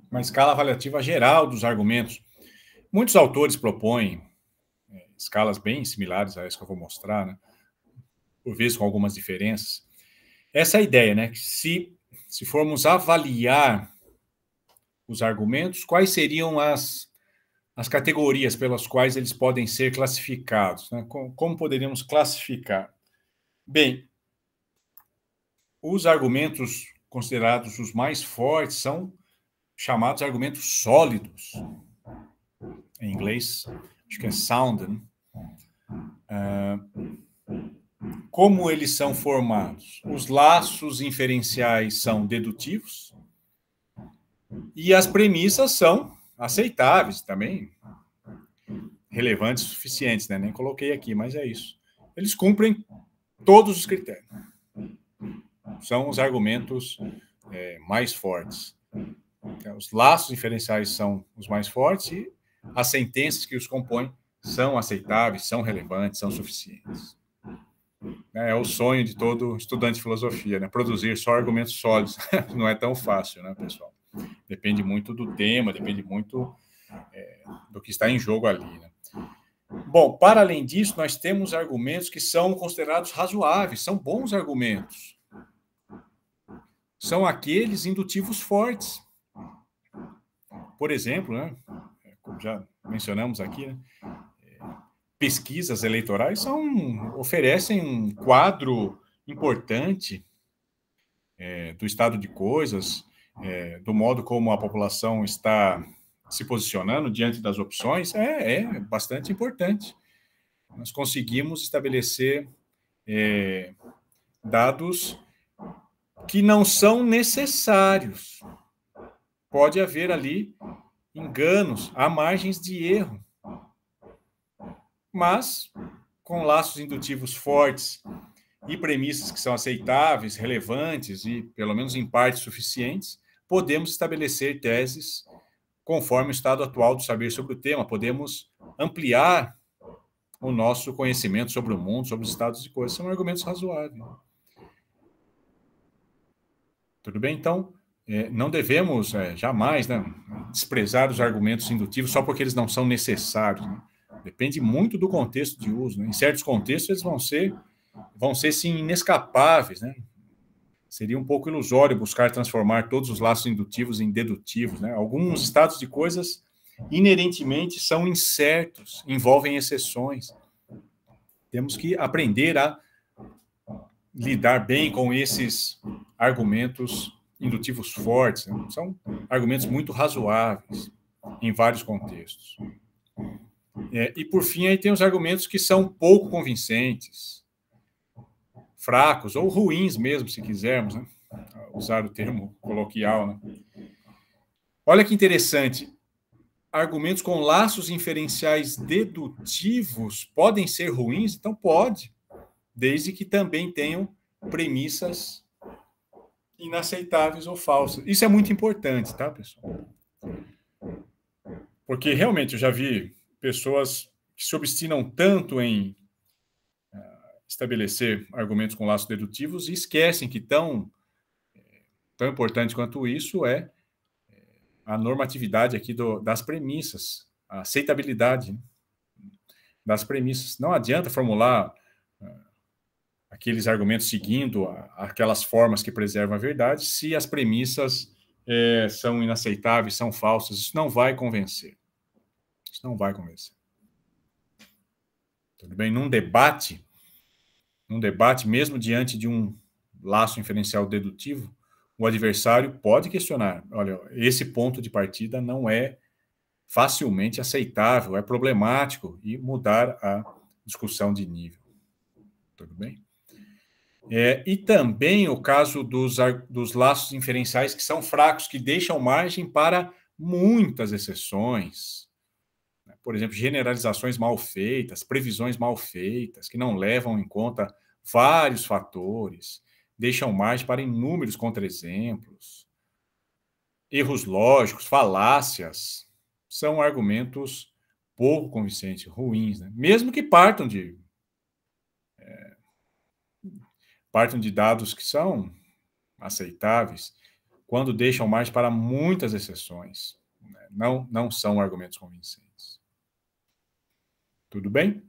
Uma escala avaliativa geral dos argumentos. Muitos autores propõem é, escalas bem similares a essa que eu vou mostrar, né? por vezes com algumas diferenças. Essa é a ideia, né? Que se, se formos avaliar os argumentos, quais seriam as, as categorias pelas quais eles podem ser classificados, né? como, como poderíamos classificar. Bem, os argumentos considerados os mais fortes são chamados argumentos sólidos. Em inglês, acho que é sound. Né? Uh, como eles são formados? Os laços inferenciais são dedutivos, e as premissas são aceitáveis também, relevantes suficientes, né? Nem coloquei aqui, mas é isso. Eles cumprem todos os critérios. São os argumentos é, mais fortes. Então, os laços inferenciais são os mais fortes e as sentenças que os compõem são aceitáveis, são relevantes, são suficientes. É, é o sonho de todo estudante de filosofia, né? Produzir só argumentos sólidos. Não é tão fácil, né, pessoal? Depende muito do tema, depende muito é, do que está em jogo ali. Né? Bom, para além disso, nós temos argumentos que são considerados razoáveis, são bons argumentos. São aqueles indutivos fortes. Por exemplo, né, como já mencionamos aqui, né, é, pesquisas eleitorais são, oferecem um quadro importante é, do estado de coisas, é, do modo como a população está se posicionando diante das opções é, é bastante importante. Nós conseguimos estabelecer é, dados que não são necessários. Pode haver ali enganos, há margens de erro. Mas, com laços indutivos fortes e premissas que são aceitáveis, relevantes e, pelo menos em parte, suficientes, podemos estabelecer teses conforme o estado atual do saber sobre o tema, podemos ampliar o nosso conhecimento sobre o mundo, sobre os estados de coisas. São argumentos razoáveis. Tudo bem? Então, é, não devemos é, jamais né, desprezar os argumentos indutivos só porque eles não são necessários. Né? Depende muito do contexto de uso. Né? Em certos contextos, eles vão ser, vão ser sim, inescapáveis. Né? Seria um pouco ilusório buscar transformar todos os laços indutivos em dedutivos. Né? Alguns estados de coisas inerentemente são incertos, envolvem exceções. Temos que aprender a lidar bem com esses argumentos indutivos fortes. Né? São argumentos muito razoáveis em vários contextos. É, e, por fim, aí tem os argumentos que são pouco convincentes fracos ou ruins mesmo, se quisermos, né? usar o termo coloquial. Né? Olha que interessante. Argumentos com laços inferenciais dedutivos podem ser ruins? Então, pode, desde que também tenham premissas inaceitáveis ou falsas. Isso é muito importante, tá, pessoal? Porque realmente eu já vi pessoas que se obstinam tanto em estabelecer argumentos com laços dedutivos e esquecem que tão, eh, tão importante quanto isso é eh, a normatividade aqui do, das premissas, a aceitabilidade né, das premissas. Não adianta formular ah, aqueles argumentos seguindo aquelas formas que preservam a verdade se as premissas é, são inaceitáveis, são falsas. Isso não vai convencer. Isso não vai convencer. Tudo bem? Num debate num debate, mesmo diante de um laço inferencial dedutivo, o adversário pode questionar: olha, esse ponto de partida não é facilmente aceitável, é problemático, e mudar a discussão de nível. Tudo bem? É, e também o caso dos, dos laços inferenciais que são fracos, que deixam margem para muitas exceções por exemplo, generalizações mal feitas, previsões mal feitas, que não levam em conta vários fatores, deixam margem para inúmeros contraexemplos. Erros lógicos, falácias, são argumentos pouco convincentes, ruins, né? mesmo que partam de é, partam de dados que são aceitáveis, quando deixam margem para muitas exceções, né? não não são argumentos convincentes. Tudo bem?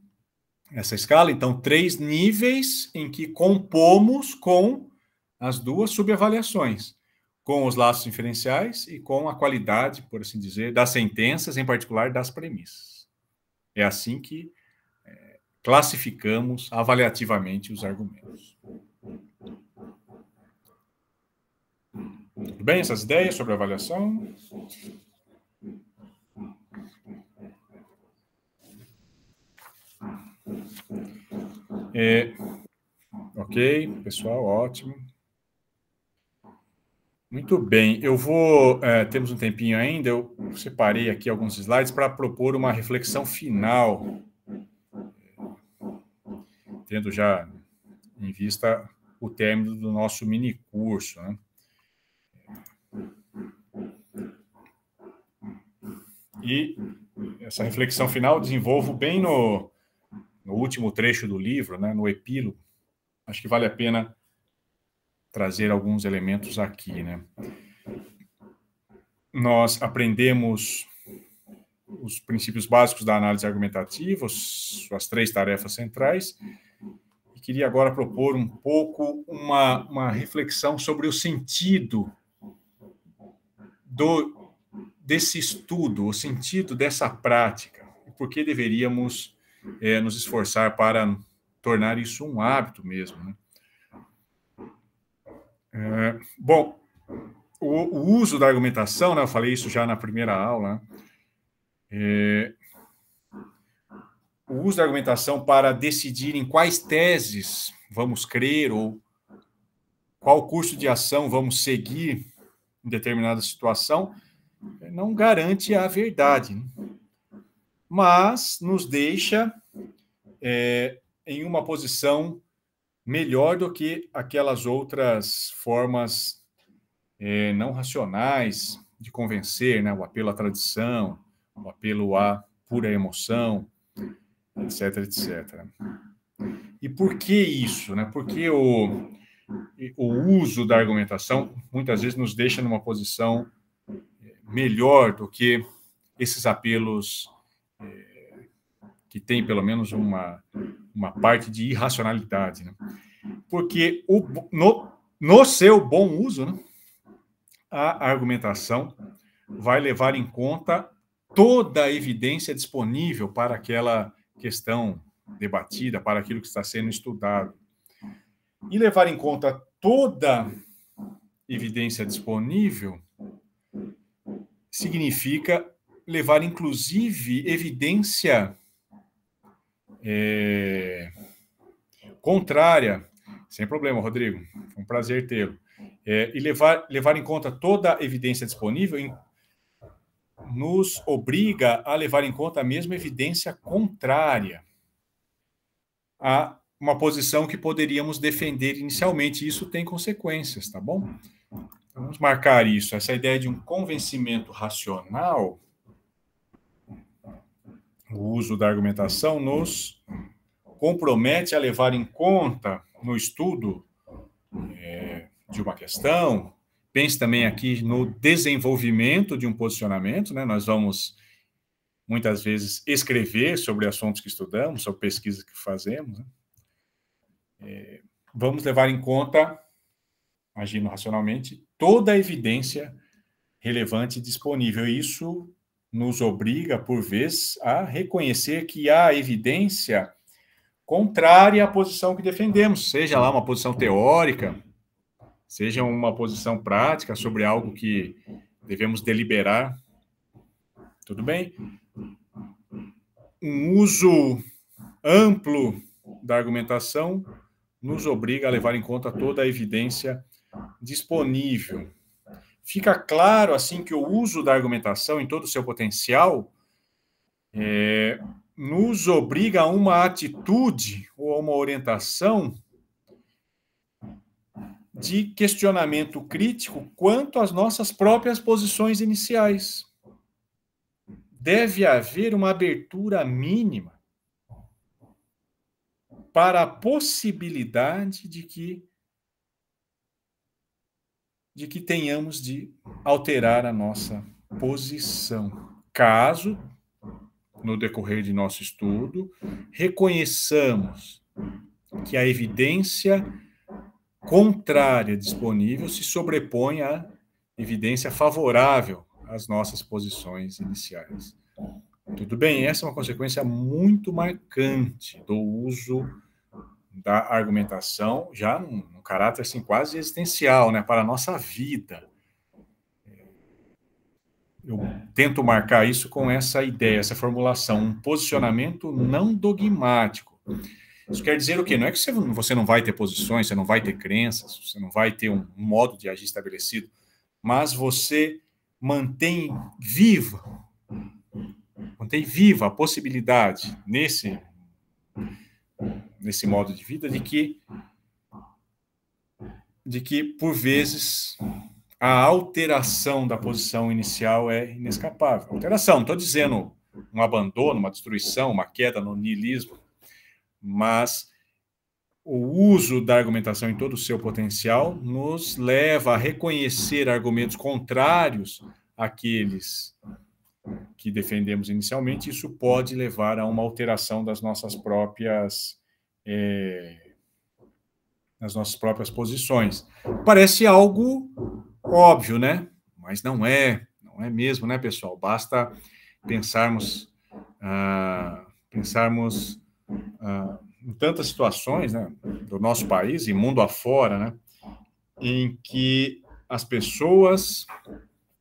Essa escala, então, três níveis em que compomos com as duas subavaliações, com os laços inferenciais e com a qualidade, por assim dizer, das sentenças, em particular das premissas. É assim que é, classificamos avaliativamente os argumentos. Tudo bem essas ideias sobre avaliação? É, ok, pessoal, ótimo. Muito bem, eu vou. É, temos um tempinho ainda, eu separei aqui alguns slides para propor uma reflexão final, tendo já em vista o término do nosso mini curso. Né? E essa reflexão final desenvolvo bem no, no último trecho do livro, né, no epílogo, acho que vale a pena trazer alguns elementos aqui. Né? Nós aprendemos os princípios básicos da análise argumentativa, suas três tarefas centrais, e queria agora propor um pouco uma, uma reflexão sobre o sentido do, desse estudo, o sentido dessa prática, e por que deveríamos é, nos esforçar para tornar isso um hábito mesmo. Né? É, bom, o, o, uso da argumentação, né, eu falei isso já na primeira aula, é, o uso da argumentação para decidir em quais teses vamos crer ou qual curso de ação vamos seguir em determinada situação, não garante a verdade. Né? mas nos deixa é, em uma posição melhor do que aquelas outras formas é, não racionais de convencer, né? o apelo à tradição, o apelo à pura emoção, etc, etc. E por que isso? Né? Por que o, o uso da argumentação muitas vezes nos deixa numa posição é, melhor do que esses apelos é, que tem pelo menos uma, uma parte de irracionalidade, né? Porque o, no, no seu bom uso, né, a argumentação vai levar em conta toda a evidência disponível para aquela questão debatida, para aquilo que está sendo estudado. E levar em conta toda evidência disponível significa levar, inclusive, evidência é, contrária. Sem problema, Rodrigo. Foi um prazer tê-lo. É, e levar, levar em conta toda a evidência disponível em, nos obriga a levar em conta a mesma evidência contrária a uma posição que poderíamos defender inicialmente. Isso tem consequências, tá bom? Vamos marcar isso. Essa ideia de um convencimento racional o uso da argumentação nos compromete a levar em conta no estudo é, de uma questão. Pense também aqui no desenvolvimento de um posicionamento, né? Nós vamos muitas vezes escrever sobre assuntos que estudamos, sobre pesquisas que fazemos. Né? É, vamos levar em conta, agindo racionalmente, toda a evidência relevante disponível. Isso nos obriga, por vez, a reconhecer que há evidência contrária à posição que defendemos, seja lá uma posição teórica, seja uma posição prática sobre algo que devemos deliberar. Tudo bem? Um uso amplo da argumentação nos obriga a levar em conta toda a evidência disponível fica claro assim que o uso da argumentação em todo o seu potencial é, nos obriga a uma atitude ou a uma orientação de questionamento crítico quanto às nossas próprias posições iniciais. Deve haver uma abertura mínima para a possibilidade de que de que tenhamos de alterar a nossa posição. Caso, no decorrer de nosso estudo, reconheçamos que a evidência contrária disponível se sobrepõe à evidência favorável às nossas posições iniciais. Tudo bem, essa é uma consequência muito marcante do uso da argumentação, já num, num caráter assim, quase existencial né, para a nossa vida. Eu tento marcar isso com essa ideia, essa formulação, um posicionamento não dogmático. Isso quer dizer o quê? Não é que você não vai ter posições, você não vai ter crenças, você não vai ter um modo de agir estabelecido, mas você mantém viva, mantém viva a possibilidade nesse nesse modo de vida de que de que por vezes a alteração da posição inicial é inescapável. Alteração, não estou dizendo um abandono, uma destruição, uma queda no niilismo, mas o uso da argumentação em todo o seu potencial nos leva a reconhecer argumentos contrários àqueles que defendemos inicialmente. Isso pode levar a uma alteração das nossas próprias é, nas nossas próprias posições. Parece algo óbvio, né? Mas não é, não é mesmo, né, pessoal? Basta pensarmos, ah, pensarmos ah, em tantas situações, né, do nosso país e mundo afora, né, em que as pessoas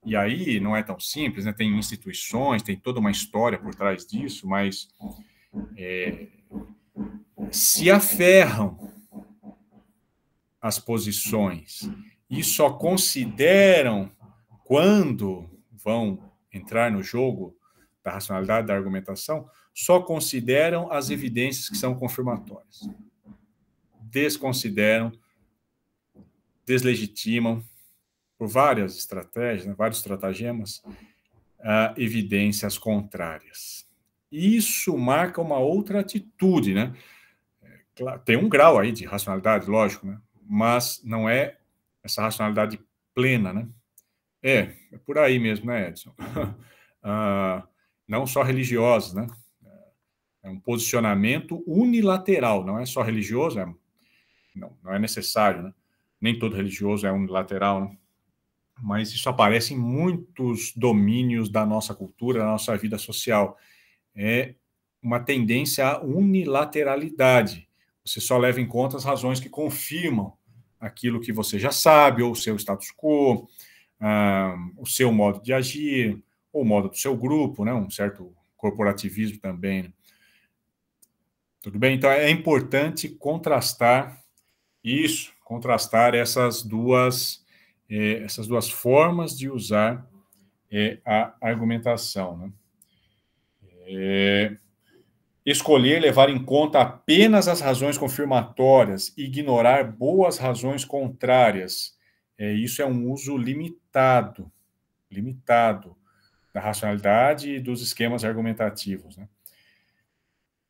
e aí não é tão simples, né? Tem instituições, tem toda uma história por trás disso, mas é, se aferram às posições e só consideram quando vão entrar no jogo da racionalidade da argumentação, só consideram as evidências que são confirmatórias. Desconsideram, deslegitimam, por várias estratégias, né, vários estratagemas, uh, evidências contrárias. Isso marca uma outra atitude, né? tem um grau aí de racionalidade, lógico, né? mas não é essa racionalidade plena, né? É, é por aí mesmo, né, Edson? Ah, não só religiosos, né? É um posicionamento unilateral, não é só religioso, é, não, não é necessário, né? Nem todo religioso é unilateral, né? Mas isso aparece em muitos domínios da nossa cultura, da nossa vida social. É uma tendência à unilateralidade você só leva em conta as razões que confirmam aquilo que você já sabe, ou o seu status quo, ah, o seu modo de agir, ou o modo do seu grupo, né? um certo corporativismo também. Tudo bem? Então é importante contrastar isso, contrastar essas duas, eh, essas duas formas de usar eh, a argumentação. Né? É, Escolher levar em conta apenas as razões confirmatórias, ignorar boas razões contrárias. É, isso é um uso limitado, limitado da racionalidade e dos esquemas argumentativos. Né?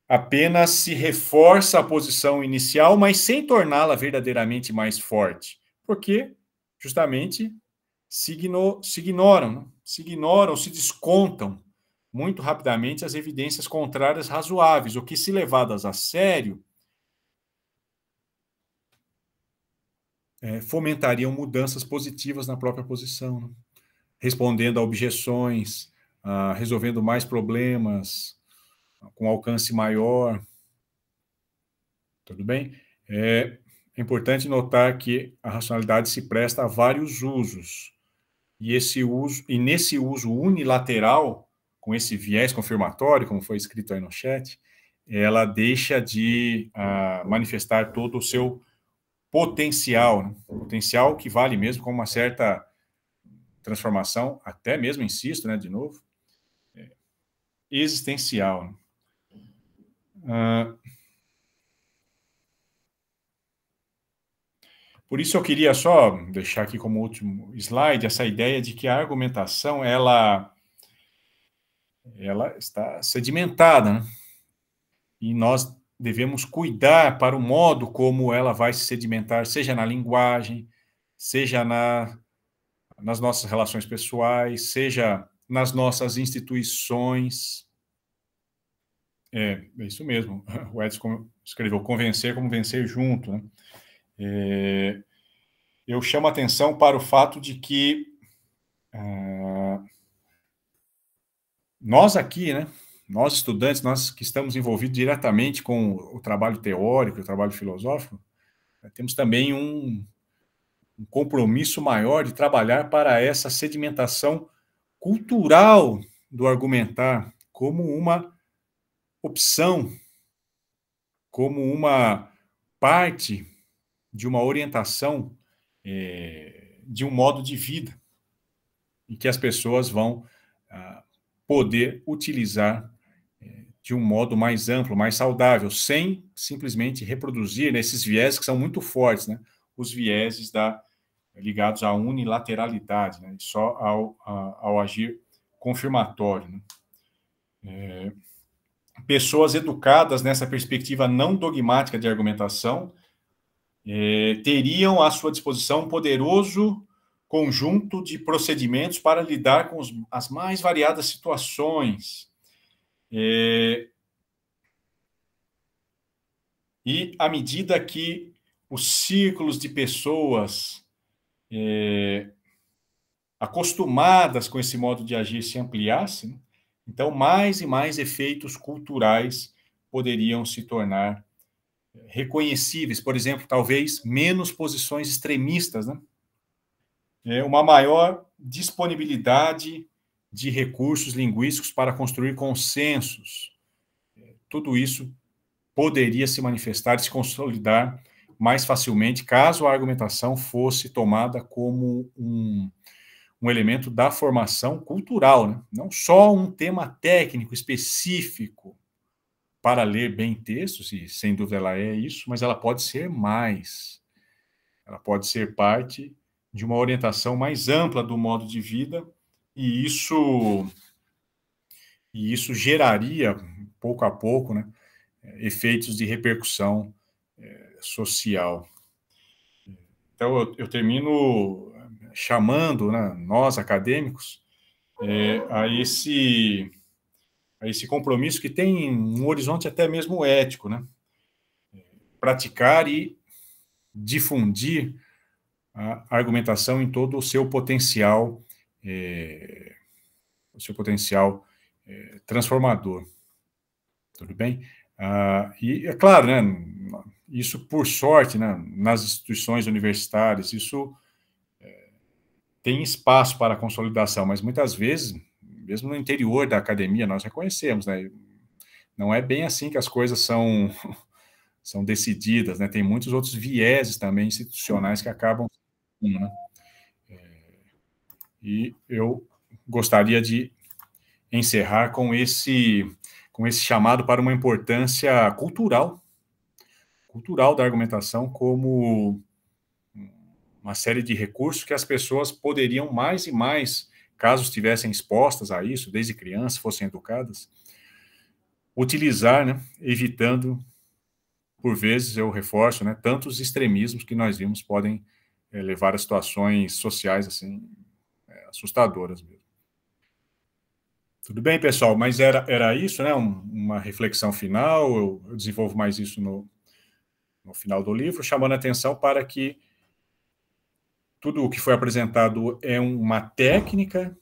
Apenas se reforça a posição inicial, mas sem torná-la verdadeiramente mais forte, porque justamente se, igno se ignoram, né? se ignoram, se descontam muito rapidamente as evidências contrárias razoáveis, o que, se levadas a sério, é, fomentariam mudanças positivas na própria posição, né? respondendo a objeções, resolvendo mais problemas, com alcance maior. Tudo bem? É, é importante notar que a racionalidade se presta a vários usos. E esse uso e nesse uso unilateral com esse viés confirmatório, como foi escrito aí no chat, ela deixa de uh, manifestar todo o seu potencial, né? potencial que vale mesmo com uma certa transformação, até mesmo, insisto, né, de novo, é, existencial. Né? Uh, por isso eu queria só deixar aqui como último slide essa ideia de que a argumentação, ela ela está sedimentada, né? e nós devemos cuidar para o modo como ela vai se sedimentar, seja na linguagem, seja na, nas nossas relações pessoais, seja nas nossas instituições. É, é isso mesmo. O Edson escreveu: convencer como vencer junto. Né? É, eu chamo atenção para o fato de que. Ah, nós aqui, né, nós estudantes, nós que estamos envolvidos diretamente com o trabalho teórico, o trabalho filosófico, temos também um, um compromisso maior de trabalhar para essa sedimentação cultural do argumentar como uma opção, como uma parte de uma orientação é, de um modo de vida em que as pessoas vão ah, poder utilizar é, de um modo mais amplo, mais saudável, sem simplesmente reproduzir nesses né, viéses que são muito fortes, né? Os vieses da, ligados à unilateralidade, né? Só ao, a, ao agir confirmatório. Né? É, pessoas educadas nessa perspectiva não dogmática de argumentação é, teriam à sua disposição um poderoso conjunto de procedimentos para lidar com os, as mais variadas situações. É, e à medida que os círculos de pessoas é, acostumadas com esse modo de agir se ampliassem, então mais e mais efeitos culturais poderiam se tornar é, reconhecíveis. Por exemplo, talvez menos posições extremistas, né? é, uma maior disponibilidade de recursos linguísticos para construir consensos. Tudo isso poderia se manifestar e se consolidar mais facilmente caso a argumentação fosse tomada como um, um elemento da formação cultural, né? não só um tema técnico específico para ler bem textos, e sem dúvida ela é isso, mas ela pode ser mais. Ela pode ser parte de uma orientação mais ampla do modo de vida, e isso, e isso geraria, pouco a pouco, né, efeitos de repercussão é, social. Então, eu, eu termino eh, chamando né, nós, acadêmicos, é, a, esse, a esse compromisso que tem um horizonte até mesmo ético, né? praticar e difundir a argumentação em todo o seu potencial, é, o seu potencial é, transformador. Tudo bem? Ah, e é claro, né, isso por sorte, né, nas instituições universitárias, isso é, tem espaço para consolidação, mas muitas vezes, mesmo no interior da academia, nós reconhecemos, né, não é bem assim que as coisas são são decididas, né? Tem muitos outros vieses também institucionais que acabam né? É, e eu gostaria de encerrar com esse com esse chamado para uma importância cultural cultural da argumentação como uma série de recursos que as pessoas poderiam mais e mais caso estivessem expostas a isso desde criança fossem educadas utilizar né evitando por vezes eu reforço né tantos extremismos que nós vimos podem é, levar a situações sociais assim é, assustadoras mesmo. Tudo bem, pessoal, mas era, era isso, né? Um, uma reflexão final. Eu, eu desenvolvo mais isso no, no final do livro, chamando a atenção para que tudo o que foi apresentado é uma técnica,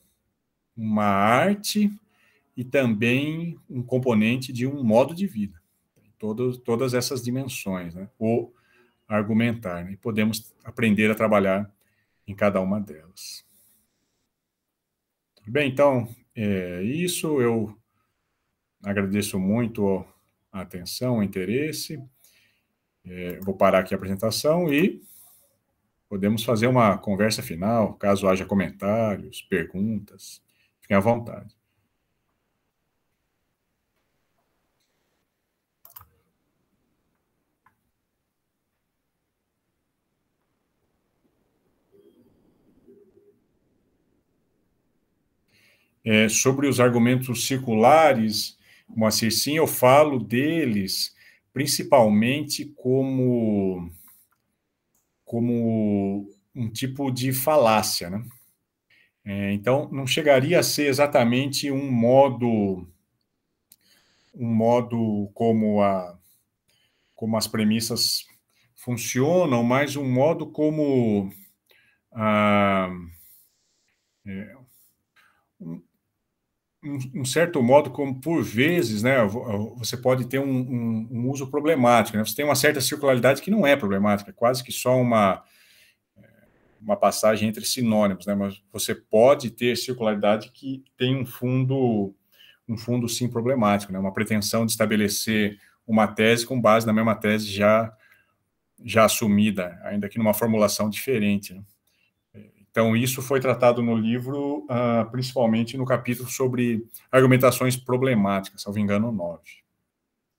uma arte e também um componente de um modo de vida. Todo, todas essas dimensões, né? argumentar, né? e podemos aprender a trabalhar em cada uma delas. Tudo bem, então, é isso. Eu agradeço muito a atenção, o interesse. É, vou parar aqui a apresentação e podemos fazer uma conversa final, caso haja comentários, perguntas. Fiquem à vontade. É, sobre os argumentos circulares, Moacir, sim, eu falo deles principalmente como, como um tipo de falácia. Né? É, então, não chegaria a ser exatamente um modo um modo como, a, como as premissas funcionam, mas um modo como a, ah, é, um certo modo, como por vezes, né, você pode ter um, um, um uso problemático, né? Você tem uma certa circularidade que não é problemática, é quase que só uma, é, uma passagem entre sinônimos, né? Mas você pode ter circularidade que tem um fundo, um fundo sim problemático, né? Uma pretensão de estabelecer uma tese com base na mesma tese já já assumida, ainda que numa formulação diferente. Né? Então, isso foi tratado no livro, uh, principalmente no capítulo sobre argumentações problemáticas, se não me engano, 9.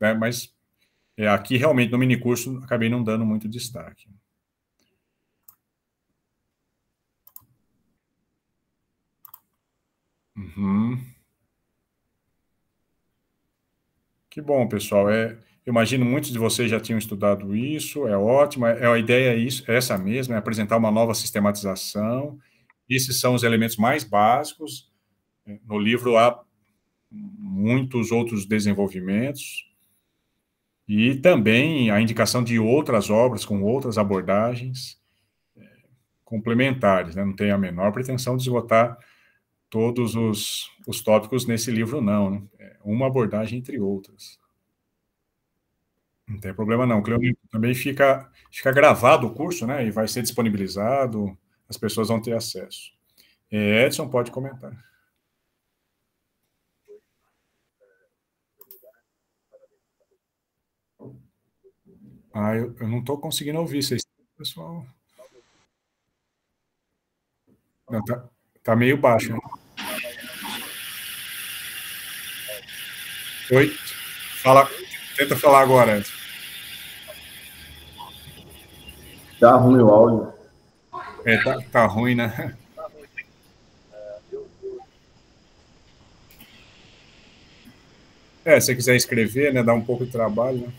Né? Mas é, aqui, realmente, no minicurso, acabei não dando muito destaque. Uhum. Que bom, pessoal. É, Imagino muitos de vocês já tinham estudado isso, é ótimo, é, é, a ideia é isso, é essa mesma, é apresentar uma nova sistematização. Esses são os elementos mais básicos. Né, no livro há muitos outros desenvolvimentos e também a indicação de outras obras com outras abordagens é, complementares. Né? Não tem a menor pretensão de esgotar todos os, os tópicos nesse livro, não. Né? É uma abordagem entre outras. Não tem problema não, Cleonilton. Também fica, fica gravado o curso, né? E vai ser disponibilizado, as pessoas vão ter acesso. É, Edson, pode comentar. Ah, eu, eu não estou conseguindo ouvir vocês, pessoal. Não, tá, tá meio baixo. Né? Oi? Fala. Tenta falar agora, Anderson. Tá ruim o áudio. É, tá, tá ruim, né? É, se você quiser escrever, né, dá um pouco de trabalho, né?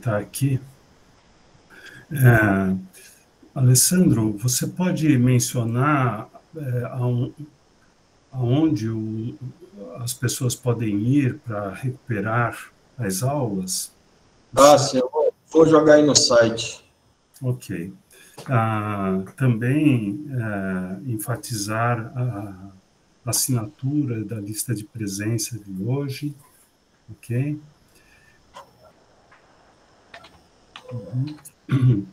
aproveitar aqui. É, Alessandro, você pode mencionar é, aonde o, as pessoas podem ir para recuperar as aulas? Ah, sim, eu vou, vou jogar aí no site. Ok. Ah, também é, enfatizar a assinatura da lista de presença de hoje, ok? Uhum.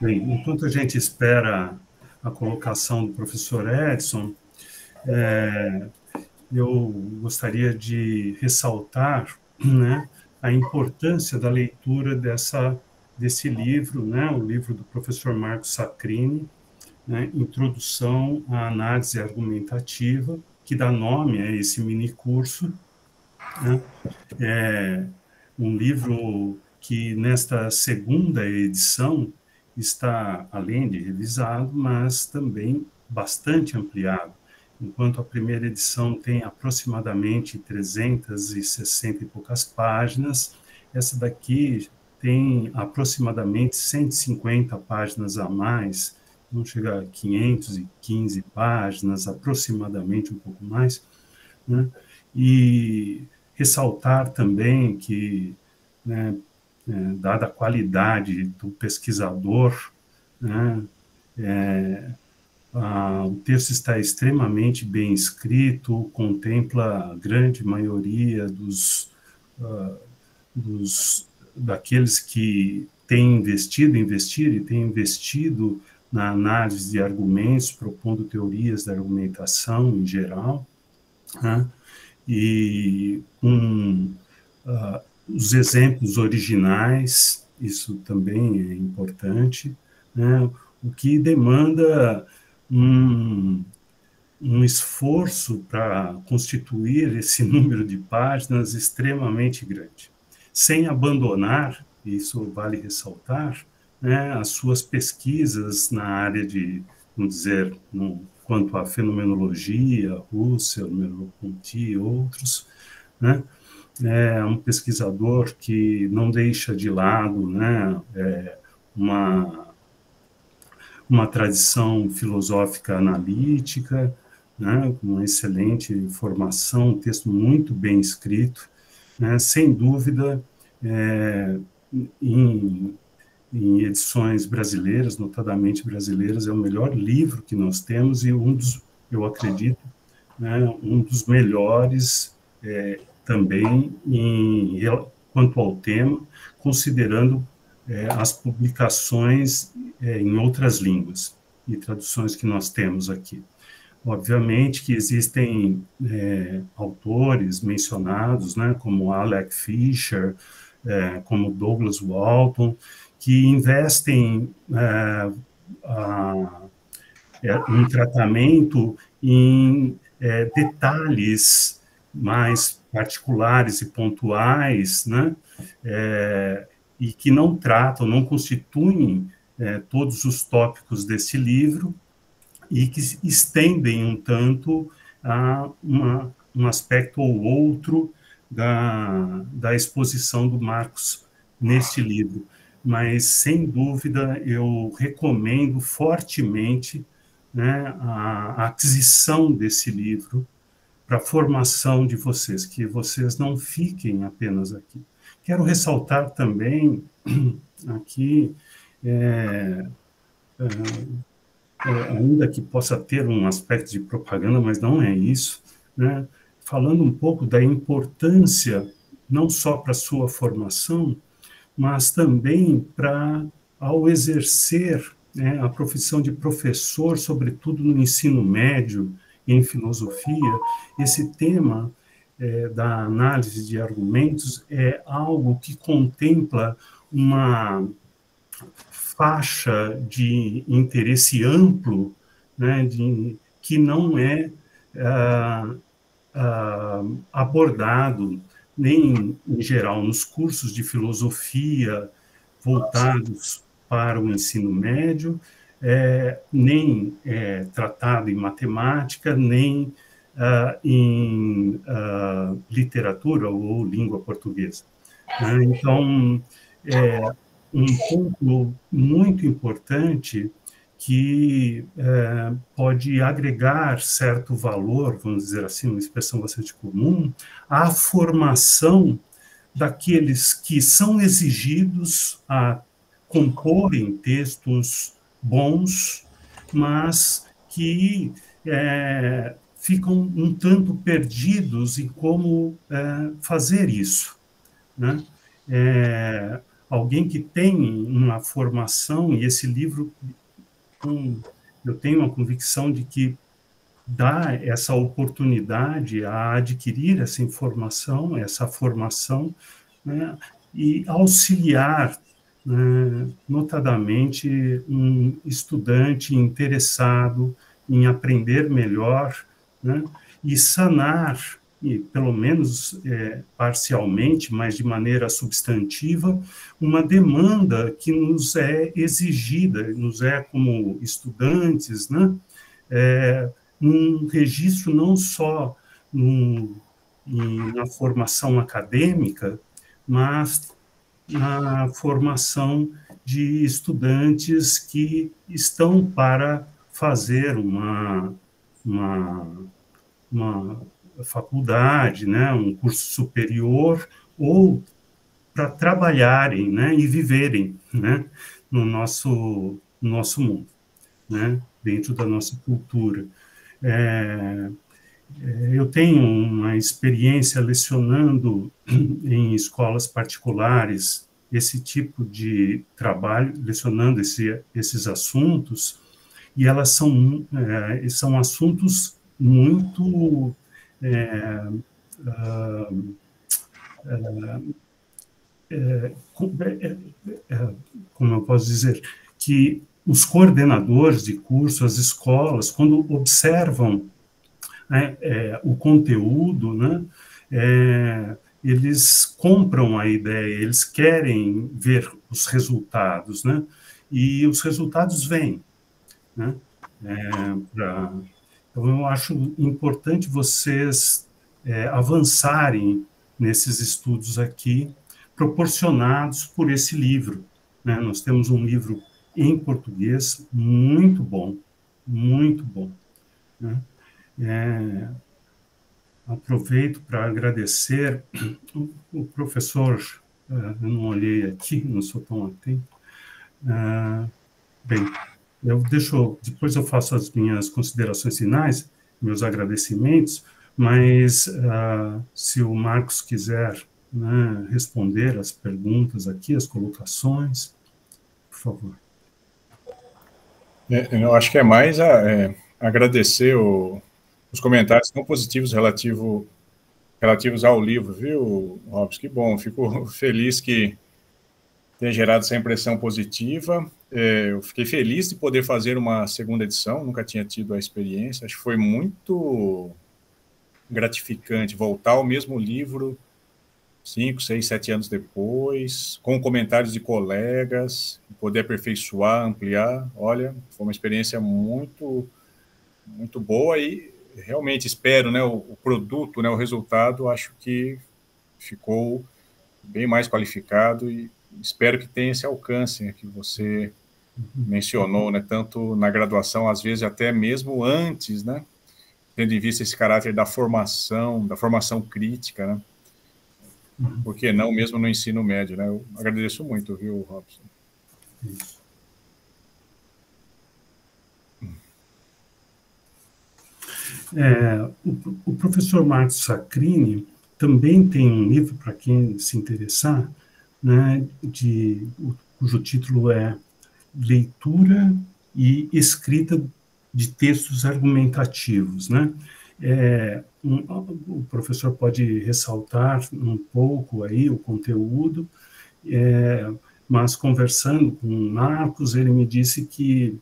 Bem, enquanto a gente espera a colocação do professor Edson, é, eu gostaria de ressaltar né, a importância da leitura dessa, desse livro, né, o livro do professor Marcos Sacrini, né, Introdução à Análise Argumentativa, que dá nome a esse minicurso. Né, é, um livro que nesta segunda edição está, além de revisado, mas também bastante ampliado. Enquanto a primeira edição tem aproximadamente 360 e poucas páginas, essa daqui tem aproximadamente 150 páginas a mais, não chega a 515 páginas, aproximadamente um pouco mais, né? e ressaltar também que, né, é, dada a qualidade do pesquisador, né, é, a, o texto está extremamente bem escrito, contempla a grande maioria dos, uh, dos daqueles que têm investido, investir e têm investido na análise de argumentos, propondo teorias da argumentação em geral. Né? e um uh, os exemplos originais, isso também é importante, né? o que demanda um, um esforço para constituir esse número de páginas extremamente grande, sem abandonar, isso vale ressaltar, né, as suas pesquisas na área de, vamos dizer, no quanto à fenomenologia, Rússia, Merleau-Ponty e outros, né? É um pesquisador que não deixa de lado, né? É uma uma tradição filosófica analítica, né, uma excelente formação, um texto muito bem escrito, né, sem dúvida, é, em, em edições brasileiras, notadamente brasileiras, é o melhor livro que nós temos e um dos, eu acredito, né, um dos melhores é, também em, quanto ao tema, considerando é, as publicações é, em outras línguas e traduções que nós temos aqui. Obviamente que existem é, autores mencionados, né, como Alec Fisher, é, como Douglas Walton, que investem uh, uh, um tratamento em uh, detalhes mais particulares e pontuais, né? e que não tratam, não constituem todos os tópicos desse livro e que estendem um tanto a uma, um aspecto ou outro da, da exposição do Marcos neste livro mas sem dúvida eu recomendo fortemente né, a, aquisição desse livro para a formação de vocês, que vocês não fiquem apenas aqui. Quero ressaltar também aqui, é, é, é, ainda que possa ter um aspecto de propaganda, mas não é isso, né, falando um pouco da importância, não só para a sua formação, mas também para, ao exercer né, a profissão de professor, sobretudo no ensino médio, em filosofia, esse tema é, da análise de argumentos é algo que contempla uma faixa de interesse amplo, né, de, que não é ah, ah, abordado nem em geral nos cursos de filosofia voltados para o ensino médio, é, nem é, tratado em matemática, nem ah, em ah, literatura ou língua portuguesa. Né? Então, é um ponto muito importante que é, pode agregar certo valor, vamos dizer assim, uma expressão bastante comum, à formação daqueles que são exigidos a comporem textos bons, mas que é, ficam um tanto perdidos em como é, fazer isso. Né? É, alguém que tem uma formação, e esse livro eu tenho uma convicção de que dá essa oportunidade a adquirir essa informação, essa formação, né, e auxiliar, né, notadamente, um estudante interessado em aprender melhor né, e sanar e pelo menos é, parcialmente, mas de maneira substantiva, uma demanda que nos é exigida, nos é como estudantes, né, é, num registro não só num, em, na formação acadêmica, mas na formação de estudantes que estão para fazer uma, uma, uma faculdade, né, um curso superior, ou para trabalharem né, e viverem né, no, nosso, nosso mundo, né, dentro da nossa cultura. É, é eu tenho uma experiência lecionando em escolas particulares esse tipo de trabalho, lecionando esse, esses assuntos, e elas são, é, são assuntos muito é é, é, é, como eu posso dizer, que os coordenadores de curso, as escolas, quando observam né, é, o conteúdo, né, é, eles compram a ideia, eles querem ver os resultados, né, e os resultados vêm. Né, é, pra, então, eu acho importante vocês é, avançarem nesses estudos aqui, proporcionados por esse livro. Né? Nós temos um livro em português muito bom, muito bom. Né? É, aproveito para agradecer o professor, é, eu não olhei aqui, não sou tão atento. É, bem, eu deixo, depois eu faço as minhas considerações finais, meus agradecimentos, mas uh, se o Marcos quiser né, responder as perguntas aqui, as colocações, por favor. É, eu acho que é mais a, é, agradecer o, os comentários tão positivos relativo, relativos ao livro, viu, Robson? Que bom, fico feliz que tenha gerado essa impressão positiva. É, eu fiquei feliz de poder fazer uma segunda edição, nunca tinha tido a experiência. Acho que foi muito gratificante voltar ao mesmo livro cinco, seis, sete anos depois, com comentários de colegas, poder aperfeiçoar, ampliar. Olha, foi uma experiência muito, muito boa e realmente espero, né, o, o produto, né, o resultado, acho que ficou bem mais qualificado e espero que tenha esse alcance que você mencionou, né, tanto na graduação, às vezes até mesmo antes, né, tendo em vista esse caráter da formação, da formação crítica, né, uhum. porque não mesmo no ensino médio, né, eu agradeço muito, viu, Robson? Isso. É, o, o professor Marcos Sacrini também tem um livro para quem se interessar, né, de, cujo título é Leitura e Escrita de Textos Argumentativos. Né? É, um, o professor pode ressaltar um pouco aí o conteúdo, é, mas conversando com o Marcos, ele me disse que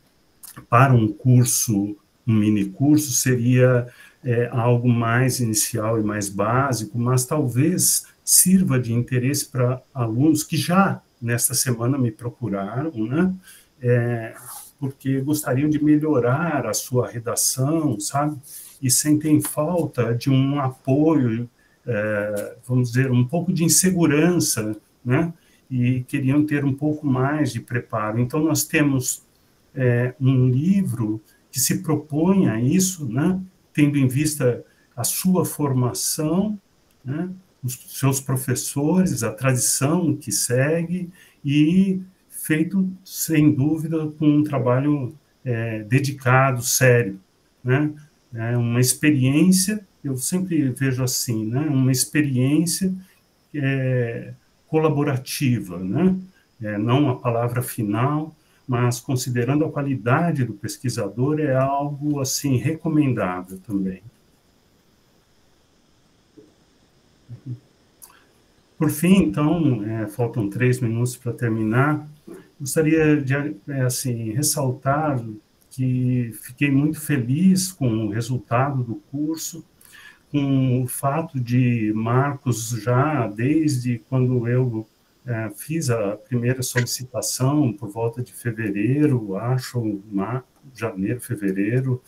para um curso, um mini curso, seria é, algo mais inicial e mais básico, mas talvez sirva de interesse para alunos que já nesta semana me procuraram, né? É, porque gostariam de melhorar a sua redação, sabe? E sentem falta de um apoio, é, vamos dizer, um pouco de insegurança, né? E queriam ter um pouco mais de preparo. Então, nós temos é, um livro que se propõe a isso, né? Tendo em vista a sua formação, né? os seus professores, a tradição que segue e feito, sem dúvida, com um trabalho é, dedicado, sério. Né? É uma experiência, eu sempre vejo assim, né? uma experiência é, colaborativa, né? É, não a palavra final, mas considerando a qualidade do pesquisador, é algo assim recomendável também. Por fim, então, é, faltam três minutos para terminar. Gostaria de é, assim, ressaltar que fiquei muito feliz com o resultado do curso, com o fato de Marcos, já desde quando eu é, fiz a primeira solicitação, por volta de fevereiro, acho, janeiro, fevereiro,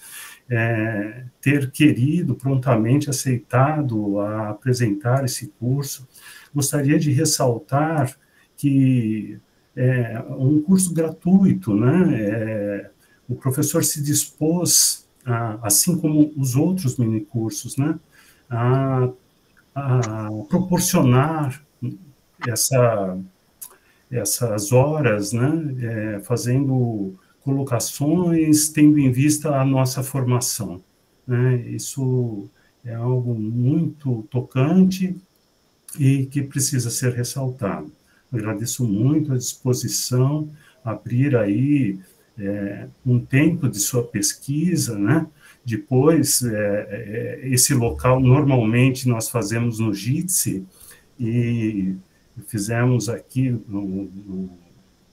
é, ter querido prontamente aceitado a apresentar esse curso. Gostaria de ressaltar que é um curso gratuito, né? É, o professor se dispôs, a, assim como os outros minicursos, né? A, a proporcionar essa, essas horas, né? É, fazendo colocações, tendo em vista a nossa formação. Né? Isso é algo muito tocante e que precisa ser ressaltado. Agradeço muito a disposição, abrir aí é, um tempo de sua pesquisa, né? Depois, é, é, esse local, normalmente nós fazemos no JITSE e fizemos aqui no, no,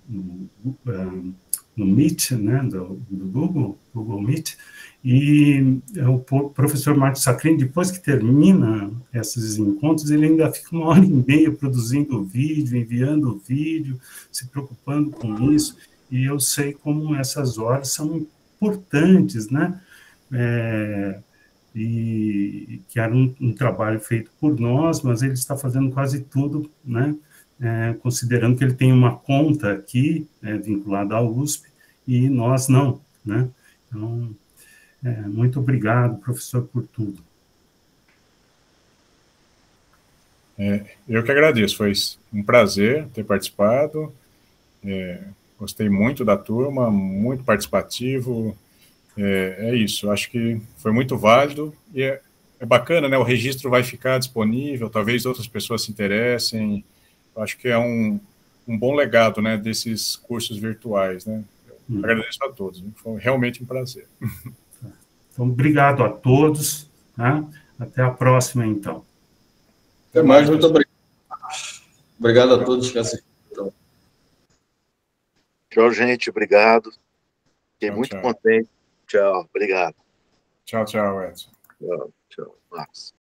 no, no é, no Meet, né, do, do Google, Google Meet, e é, o professor Marcos Sacrini, depois que termina esses encontros, ele ainda fica uma hora e meia produzindo vídeo, enviando vídeo, se preocupando com isso, e eu sei como essas horas são importantes, né, é, e que era um, um, trabalho feito por nós, mas ele está fazendo quase tudo, né, é, considerando que ele tem uma conta aqui, é, vinculada à USP, e nós não, né? Então, é, muito obrigado, professor, por tudo. É, eu que agradeço, foi um prazer ter participado. É, gostei muito da turma, muito participativo. É, é, isso, acho que foi muito válido e é, é bacana, né? O registro vai ficar disponível, talvez outras pessoas se interessem. Acho que é um, um bom legado, né, desses cursos virtuais, né? Hum. Agradeço a todos, foi realmente um prazer. Então, obrigado a todos. Né? Até a próxima, então. Até mais, muito obrigado. Obrigado a todos que assistiram. Tchau, gente. Obrigado. Fiquei tchau, muito tchau. contente. Tchau. Obrigado. Tchau, tchau, Edson. Tchau, tchau, Marcos.